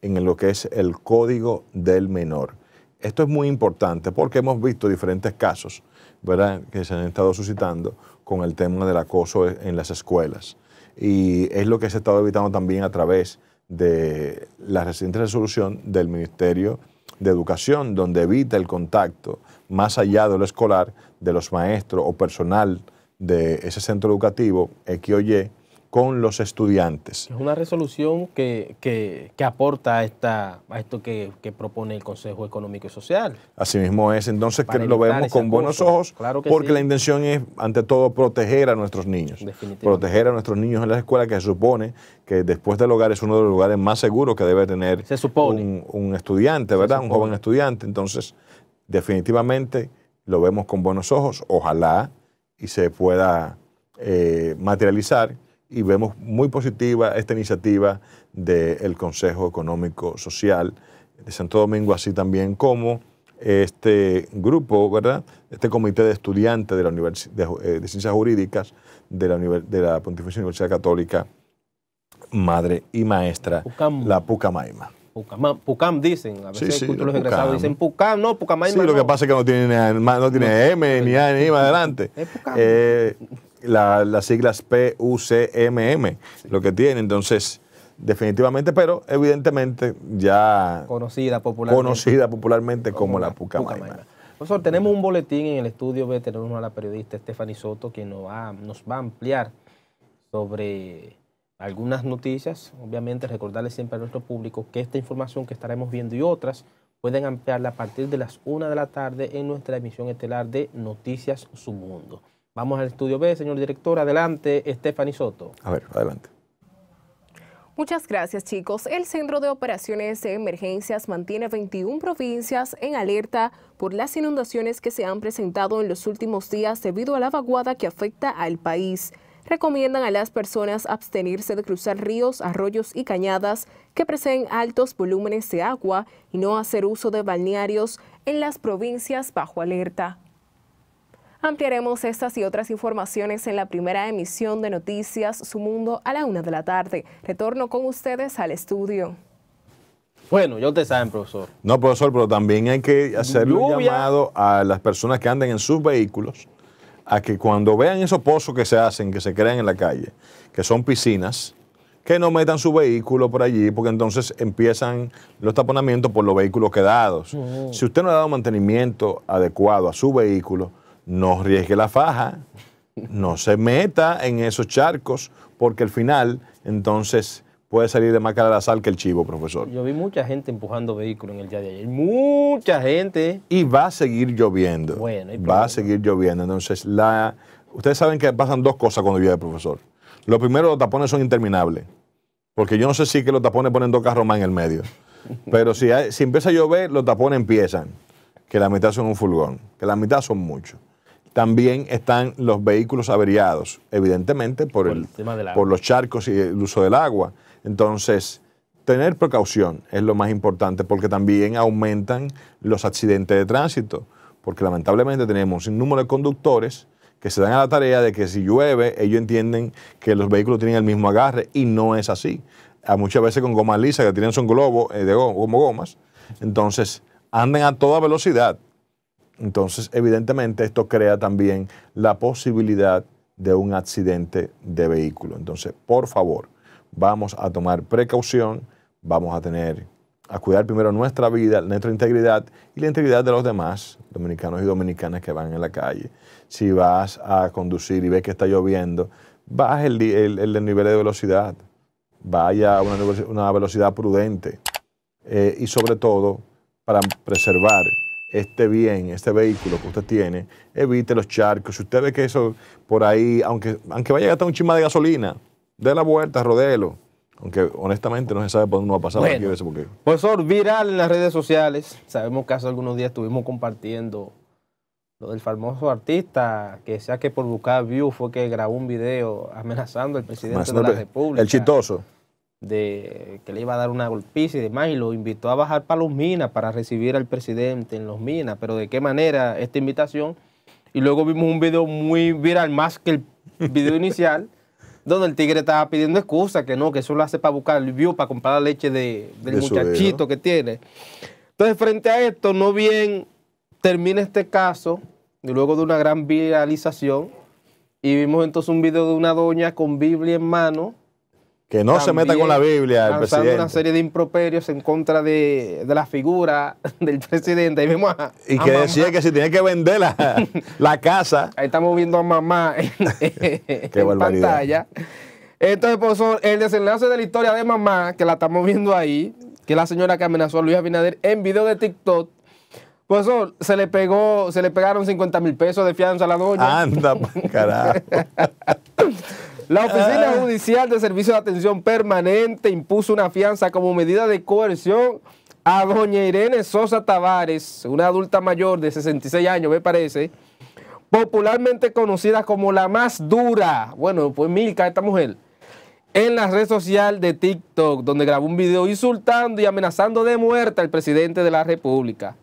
en lo que es el código del menor. Esto es muy importante porque hemos visto diferentes casos ¿verdad? que se han estado suscitando con el tema del acoso en las escuelas. Y es lo que se ha estado evitando también a través de la reciente resolución del Ministerio de Educación, donde evita el contacto más allá de lo escolar de los maestros o personal de ese centro educativo X o Y con los estudiantes. Es una resolución que, aporta a, esta, a esto que, propone el Consejo Económico y Social. Asimismo es, entonces que lo vemos con buenos ojos, porque la intención es, ante todo, proteger a nuestros niños. Proteger a nuestros niños en la escuela que se supone que después del hogar es uno de los lugares más seguros que debe tener un, un, estudiante, ¿verdad? Un joven estudiante. Entonces, definitivamente lo vemos con buenos ojos, ojalá y se pueda eh, materializar y vemos muy positiva esta iniciativa del Consejo Económico Social de Santo Domingo, así también como este grupo, ¿verdad? Este comité de estudiantes de, la eh, de, Ciencias Jurídicas de la, Pontificia Universidad Católica, madre y maestra, la Pucamaima. Pucam, dicen, a veces sí, los ingresados dicen Pucam, no, Pucamaima. Sí, lo que pasa es que no tiene, no tiene M, ni A, ni más adelante. Eh, las siglas PUCMM, lo que tiene. Entonces, definitivamente, pero evidentemente ya... Conocida popularmente. Conocida popularmente como, la, pucamaya Nosotros tenemos un boletín en el estudio, tenemos a la periodista Stephanie Soto, que nos va, nos va a ampliar sobre algunas noticias. Obviamente, recordarle siempre a nuestro público que esta información que estaremos viendo y otras pueden ampliarla a partir de las 1 de la tarde en nuestra emisión estelar de Noticias Submundo. Vamos al estudio B, señor director. Adelante, Stephanie Soto. A ver, adelante. Muchas gracias, chicos. El Centro de Operaciones de Emergencias mantiene 21 provincias en alerta por las inundaciones que se han presentado en los últimos días debido a la vaguada que afecta al país. Recomiendan a las personas abstenerse de cruzar ríos, arroyos y cañadas que presenten altos volúmenes de agua y no hacer uso de balnearios en las provincias bajo alerta. Ampliaremos estas y otras informaciones en la primera emisión de Noticias Su Mundo a la una de la tarde. Retorno con ustedes al estudio. Bueno, yo te saben, profesor. No, profesor, pero también hay que hacer un llamado a las personas que anden en sus vehículos a que cuando vean esos pozos que se hacen, que se crean en la calle, que son piscinas, que no metan su vehículo por allí, porque entonces empiezan los taponamientos por los vehículos quedados. Si usted no ha dado mantenimiento adecuado a su vehículo, no riesgue la faja, no se meta en esos charcos, porque al final, entonces, puede salir de más cara la sal que el chivo, profesor. Yo vi mucha gente empujando vehículos en el día de ayer. Mucha gente. Y va a seguir lloviendo. va a seguir lloviendo. Entonces, la... ustedes saben que pasan dos cosas cuando llueve, profesor. Lo primero, los tapones son interminables. Porque yo no sé si que los tapones ponen dos carros más en el medio. Pero si, hay, si empieza a llover, los tapones empiezan. Que la mitad son un furgón, que la mitad son muchos. También están los vehículos averiados, evidentemente por, los charcos y el uso del agua. Entonces, tener precaución es lo más importante porque también aumentan los accidentes de tránsito, porque lamentablemente tenemos un número de conductores que se dan a la tarea de que si llueve ellos entienden que los vehículos tienen el mismo agarre y no es así. A muchas veces con goma lisa que tienen son globos eh, de como gomas, entonces andan a toda velocidad entonces, evidentemente, esto crea también la posibilidad de un accidente de vehículo. Entonces, por favor, vamos a tomar precaución, vamos a tener a cuidar primero nuestra vida, nuestra integridad y la integridad de los demás, dominicanos y dominicanas que van en la calle. Si vas a conducir y ves que está lloviendo, baja el, nivel de velocidad, vaya a una, velocidad prudente eh, y sobre todo para preservar este bien, este vehículo que usted tiene, evite los charcos. Si usted ve que eso por ahí, aunque, aunque vaya a gastar un chima de gasolina, dé la vuelta, rodelo, Aunque honestamente no se sabe por dónde va a pasar. Bueno, porque... viral en las redes sociales. Sabemos que hace algunos días estuvimos compartiendo lo del famoso artista que sea que por buscar view fue que grabó un video amenazando al presidente de la República. El chistoso de que le iba a dar una golpiza y demás, y lo invitó a bajar para los minas, para recibir al presidente en los minas, pero de qué manera esta invitación. Y luego vimos un video muy viral, más que el video inicial, donde el tigre estaba pidiendo excusa que no, que eso lo hace para buscar el view, para comprar la leche de, del muchachito que tiene. Entonces, frente a esto, no bien termina este caso, y luego de una gran viralización, y vimos entonces un video de una doña con Biblia en mano, que no se meta con la Biblia. El presidente. una serie de improperios en contra de, la figura del presidente. y y que decía que si tiene que vender la, casa. Ahí estamos viendo a mamá en, Qué pantalla. Entonces, pues, el desenlace de la historia de mamá, que la estamos viendo ahí, que la señora que amenazó a Luis Abinader en video de TikTok. Pues se le pegó, se le pegaron 50 mil pesos de fianza a la doña. Anda, carajo. La Oficina ah, ah. Judicial de Servicio de Atención Permanente impuso una fianza como medida de coerción a doña Irene Sosa Tavares, una adulta mayor de 66 años, me parece, popularmente conocida como la más dura, bueno, pues Milka, esta mujer, en la red social de TikTok, donde grabó un video insultando y amenazando de muerte al presidente de la República.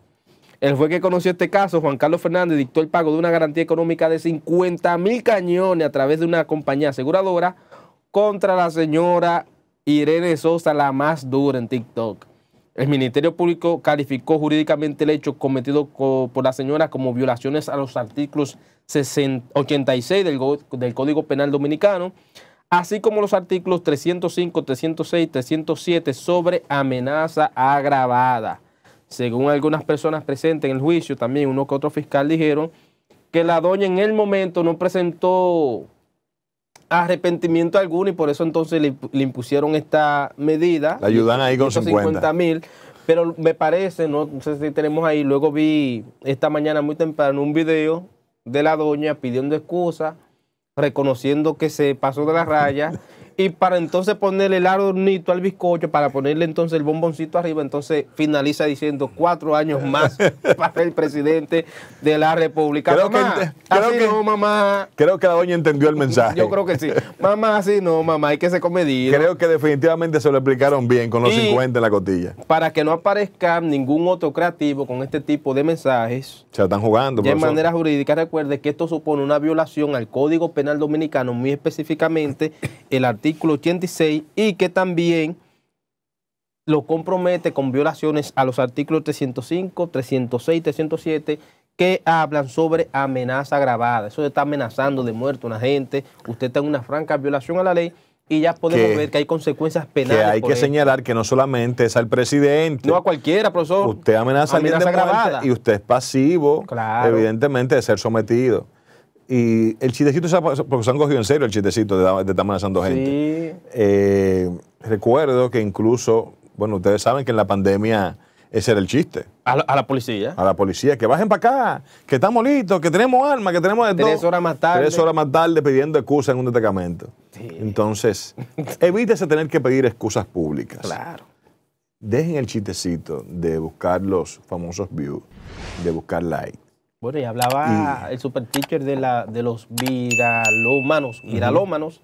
El juez que conoció este caso, Juan Carlos Fernández, dictó el pago de una garantía económica de 50 mil cañones a través de una compañía aseguradora contra la señora Irene Sosa, la más dura en TikTok. El Ministerio Público calificó jurídicamente el hecho cometido por la señora como violaciones a los artículos 86 del, Código Penal Dominicano, así como los artículos 305, 306, 307 sobre amenaza agravada. Según algunas personas presentes en el juicio, también uno que otro fiscal dijeron que la doña en el momento no presentó arrepentimiento alguno y por eso entonces le, impusieron esta medida. La ayudan ahí con 50 mil. Pero me parece, no, sé si tenemos ahí, luego vi esta mañana muy temprano un video de la doña pidiendo excusa, reconociendo que se pasó de la raya Y para entonces ponerle el adornito al bizcocho, para ponerle entonces el bomboncito arriba, entonces finaliza diciendo cuatro años más para el presidente de la República. Creo que, creo que, no, mamá. Creo que la doña entendió el mensaje. Yo creo que sí. Mamá, sí no, mamá, hay que ser comedido. Creo que definitivamente se lo explicaron bien con los 50 en la cotilla. Para que no aparezca ningún otro creativo con este tipo de mensajes. Se están jugando. De manera jurídica, recuerde que esto supone una violación al Código Penal Dominicano, muy específicamente el artículo artículo 86 y que también lo compromete con violaciones a los artículos 305, 306, 307 que hablan sobre amenaza agravada. Eso está amenazando de muerto a una gente. Usted está en una franca violación a la ley y ya podemos ver que hay consecuencias penales. Que hay que señalar que no solamente es al presidente. No a cualquiera, profesor. Usted amenaza, amenaza a alguien de y usted es pasivo, evidentemente, de ser sometido. Y el chistecito, porque se han cogido en serio el chistecito de, estar amenazando gente. Eh, recuerdo que incluso, bueno, ustedes saben que en la pandemia ese era el chiste. A la, policía. A la policía, que bajen para acá, que estamos listos, que tenemos armas, que tenemos de todo. Tres horas más tarde. Tres horas más tarde pidiendo excusas en un destacamento. Entonces, evítese tener que pedir excusas públicas. Claro. Dejen el chistecito de buscar los famosos views, de buscar likes bueno, y hablaba el super teacher de, la, de los viralómanos, viralómanos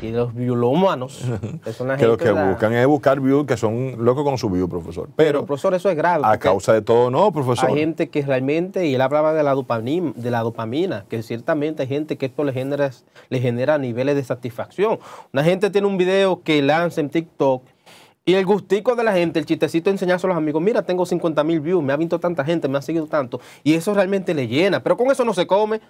y de los viulómanos. que los que lo que buscan es buscar views que son locos con su view, profesor. Pero, profesor, eso es grave. A causa de todo, no, profesor. Hay gente que realmente, y él hablaba de la, dopamina, de la dopamina, que ciertamente hay gente que esto le genera, le genera niveles de satisfacción. Una gente tiene un video que lanza en TikTok y el gustico de la gente, el chistecito de enseñarse a los amigos, mira, tengo 50 mil views, me ha visto tanta gente, me ha seguido tanto. Y eso realmente le llena. Pero con eso no se come,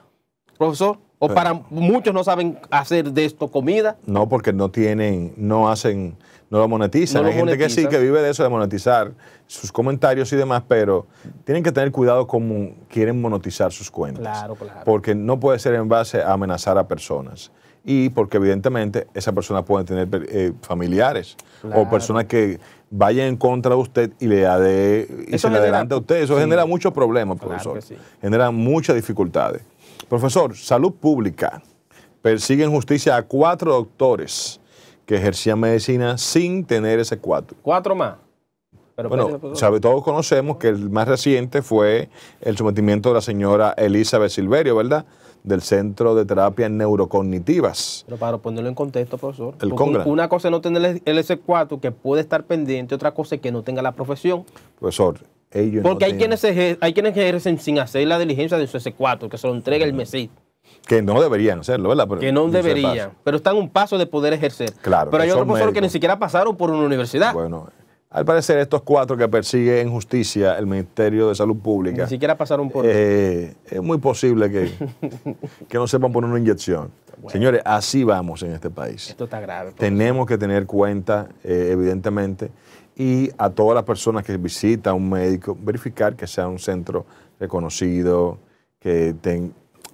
profesor. O para muchos no saben hacer de esto comida. No, porque no tienen, no hacen, no lo monetizan. Hay gente que sí, que vive de eso, de monetizar sus comentarios y demás, pero tienen que tener cuidado cómo quieren monetizar sus cuentas. Claro, claro. Porque no puede ser en base a amenazar a personas y porque evidentemente esa persona puede tener eh, familiares o personas que vayan en contra de usted y le ade y le adelante a usted. Eso genera muchos problemas, profesor. Genera muchas dificultades. Profesor, salud pública persigue en justicia a cuatro doctores que ejercían medicina sin tener ese cuatro. ¿Cuatro más? Pero bueno, sabe, todos conocemos que el más reciente fue el sometimiento de la señora Elizabeth Silverio, ¿verdad? del Centro de Terapia Neurocognitivas. Pero para ponerlo en contexto, profesor, una cosa es no tener el S4 que puede estar pendiente, otra cosa es que no tenga la profesión. Profesor, ellos Porque hay, quienes hay quienes ejercen sin hacer la diligencia de su S4, que se lo entrega el MESID. Que no deberían hacerlo, ¿verdad? Pero, que no deberían, pero están un paso de poder ejercer. Claro. Pero hay otros profesores que ni siquiera pasaron por una universidad. Bueno, al parecer, estos cuatro que persigue en justicia el Ministerio de Salud Pública. Ni siquiera pasaron por. Eh, es muy posible que, que no sepan poner una inyección. Señores, así vamos en este país. Esto está grave. Tenemos que tener cuenta, eh, evidentemente, y a todas las personas que visitan un médico, verificar que sea un centro reconocido, que,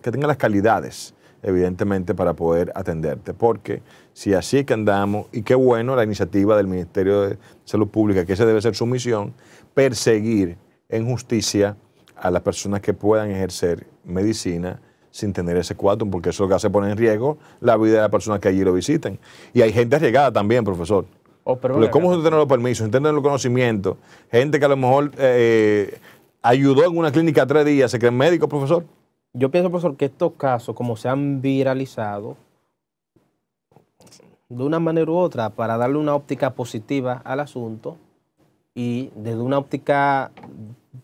que tenga las calidades, evidentemente, para poder atenderte. Porque si así es que andamos, y qué bueno la iniciativa del Ministerio de Salud Pública, que esa debe ser su misión, perseguir en justicia a las personas que puedan ejercer medicina sin tener ese cuadro, porque eso es lo que hace poner en riesgo la vida de las personas que allí lo visiten. Y hay gente arriesgada también, profesor. Oh, pero ¿Cómo usted tener los permisos, usted los conocimientos? Gente que a lo mejor eh, ayudó en una clínica tres días, se cree médico, profesor. Yo pienso, profesor, que estos casos, como se han viralizado, de una manera u otra para darle una óptica positiva al asunto y desde una óptica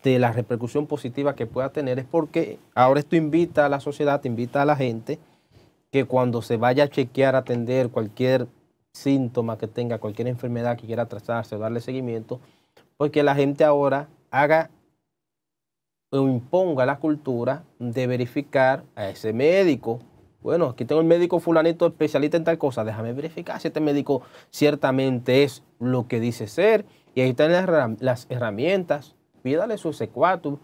de la repercusión positiva que pueda tener es porque ahora esto invita a la sociedad, invita a la gente que cuando se vaya a chequear, a atender cualquier síntoma que tenga, cualquier enfermedad que quiera trazarse o darle seguimiento, porque pues la gente ahora haga o imponga la cultura de verificar a ese médico bueno, aquí tengo el médico fulanito especialista en tal cosa. Déjame verificar si este médico ciertamente es lo que dice ser. Y ahí están las, herramientas. Pídale su C4,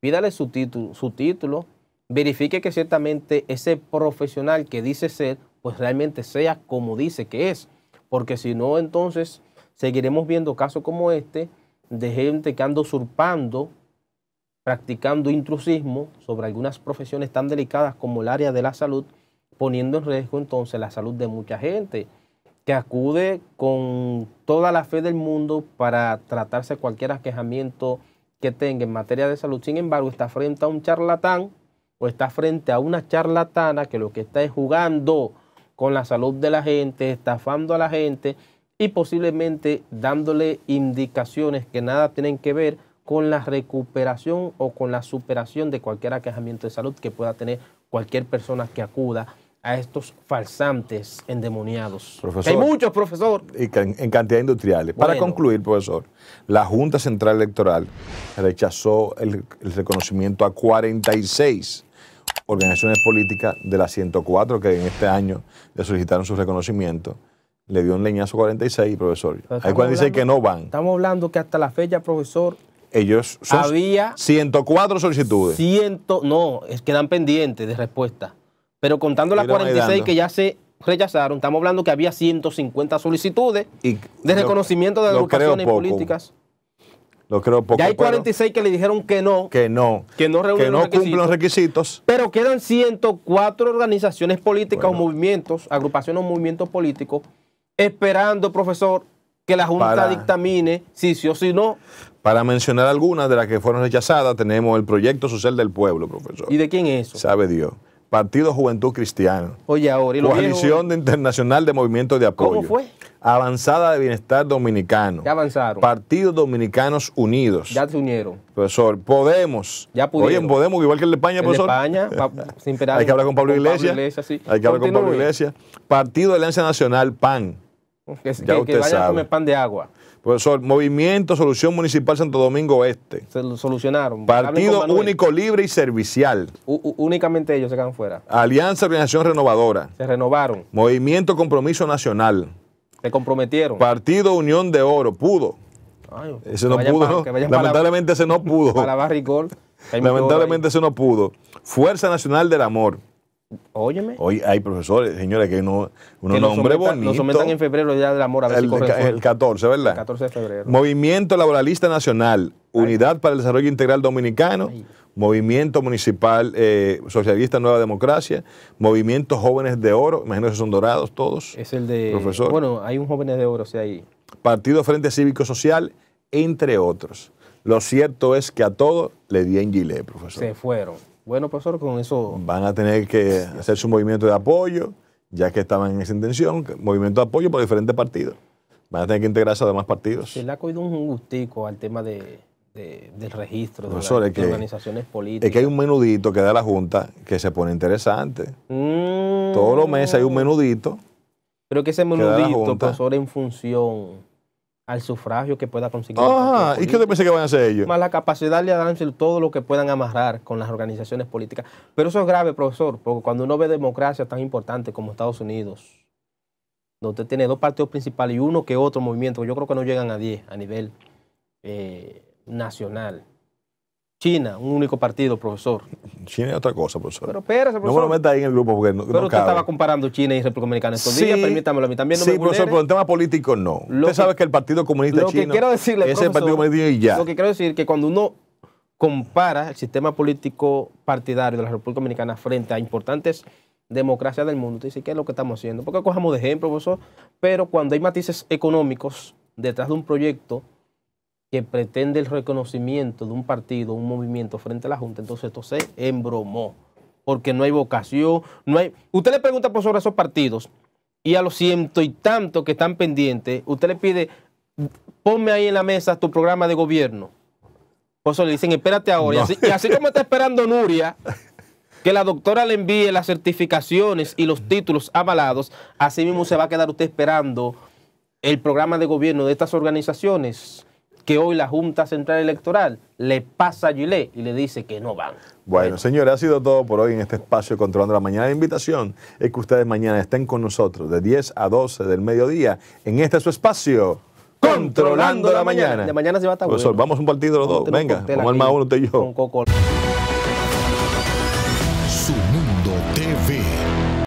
pídale su título, su título. Verifique que ciertamente ese profesional que dice ser, pues realmente sea como dice que es. Porque si no, entonces seguiremos viendo casos como este de gente que anda usurpando practicando intrusismo sobre algunas profesiones tan delicadas como el área de la salud poniendo en riesgo entonces la salud de mucha gente que acude con toda la fe del mundo para tratarse cualquier aquejamiento que tenga en materia de salud. Sin embargo, está frente a un charlatán o está frente a una charlatana que lo que está es jugando con la salud de la gente, estafando a la gente y posiblemente dándole indicaciones que nada tienen que ver con la recuperación o con la superación de cualquier aquejamiento de salud que pueda tener cualquier persona que acuda a estos falsantes endemoniados. hay muchos, profesor. Y en, cantidad industriales. Para concluir, profesor, la Junta Central Electoral rechazó el, reconocimiento a 46 organizaciones políticas de las 104 que en este año le solicitaron su reconocimiento. Le dio un leñazo 46, profesor. Hay 46 dice que no van. Estamos hablando que hasta la fecha, profesor, ellos había 104 solicitudes. no, quedan pendientes de respuesta. Pero contando las 46 que ya se rechazaron, estamos hablando que había 150 solicitudes de reconocimiento de agrupaciones políticas. Lo creo poco. Ya hay 46 que le dijeron que no. Que no. Que no, que los cumplen los requisitos. Pero quedan 104 organizaciones políticas o movimientos, agrupaciones o movimientos políticos, esperando, profesor, que la Junta dictamine si sí o si no. Para mencionar algunas de las que fueron rechazadas, tenemos el Proyecto Social del Pueblo, profesor. ¿Y de quién es eso? Sabe Dios. Partido Juventud Cristiana. Oye, ahora, Coalición Internacional de Movimiento de Apoyo. ¿Cómo fue? Avanzada de Bienestar Dominicano. Ya avanzaron. Partidos Dominicanos Unidos. Ya se unieron. Profesor, Podemos. Ya pudieron. Oye, en Podemos, igual que en España, profesor. De España, sin esperar. Hay que hablar con Pablo Iglesias. Hay que hablar con Pablo Iglesias. Partido de Alianza Nacional, PAN. Que, ya que, usted que vayan a comer pan de agua. Pues, Movimiento Solución Municipal Santo Domingo Este. Se solucionaron. Partido Único Libre y Servicial. únicamente ellos se quedan fuera. Alianza Organización Renovadora. Se renovaron. Movimiento Compromiso Nacional. Se comprometieron. Partido Unión de Oro. Pudo. ese no pudo. Lamentablemente se no pudo. Lamentablemente se no pudo. Fuerza Nacional del Amor. Óyeme. Hoy hay profesores, señores, que no, uno nombre bonito. Nos sometan en febrero ya del amor a ver el, el 14, ¿verdad? El 14 de febrero. Movimiento Laboralista Nacional, Unidad para el Desarrollo Integral Dominicano, Movimiento Municipal eh, Socialista Nueva Democracia, Movimiento Jóvenes de Oro, imagino que son dorados todos. Es el de. Bueno, hay un Jóvenes de Oro, sí, ahí. Partido Frente Cívico Social, entre otros. Lo cierto es que a todos le di en gilet, profesor. Se fueron. Bueno, profesor, con eso... Van a tener que hacer su movimiento de apoyo, ya que estaban en esa intención, movimiento de apoyo por diferentes partidos. Van a tener que integrarse a demás partidos. Se le ha cogido un gustico al tema del registro de, organizaciones políticas. Es que hay un menudito que da la Junta que se pone interesante. Todos los meses hay un mm. menudito. Pero que ese menudito, profesor, en función al sufragio que pueda conseguir. Ah, ¿y qué te piensa que van a hacer ellos? Más la capacidad de darse todo lo que puedan amarrar con las organizaciones políticas. Pero eso es grave, profesor, porque cuando uno ve democracia tan importante como Estados Unidos, donde tiene dos partidos principales y uno que otro movimiento, yo creo que no llegan a 10 a nivel eh, nacional. China, un único partido, profesor. China es otra cosa, profesor. Pero espérese, profesor. No me lo meta ahí en el grupo porque no, Pero usted estaba comparando China y República Dominicana estos sí, días, permítamelo a mí también. No sí, profesor, pero en tema político no. usted sabe que el Partido Comunista lo que quiero decirle, es el Partido Comunista y ya. Lo que quiero decir es que cuando uno compara el sistema político partidario de la República Dominicana frente a importantes democracias del mundo, te dice, ¿qué es lo que estamos haciendo? Porque cojamos de ejemplo, profesor, pero cuando hay matices económicos detrás de un proyecto que pretende el reconocimiento de un partido, un movimiento frente a la Junta, entonces esto se embromó, porque no hay vocación, no hay... Usted le pregunta por sobre esos partidos y a los ciento y tanto que están pendientes, usted le pide, ponme ahí en la mesa tu programa de gobierno. Por eso le dicen, espérate ahora. y así como está esperando Nuria, que la doctora le envíe las certificaciones y los títulos avalados, así mismo se va a quedar usted esperando el programa de gobierno de estas organizaciones que hoy la Junta Central Electoral le pasa a Gillet y le dice que no van. Bueno, señores, ha sido todo por hoy en este espacio Controlando la Mañana. La invitación es que ustedes mañana estén con nosotros de 10 a 12 del mediodía en este su espacio. Controlando, la, mañana. mañana. mañana se va a vamos un partido los dos. Venga, vamos al uno, y yo.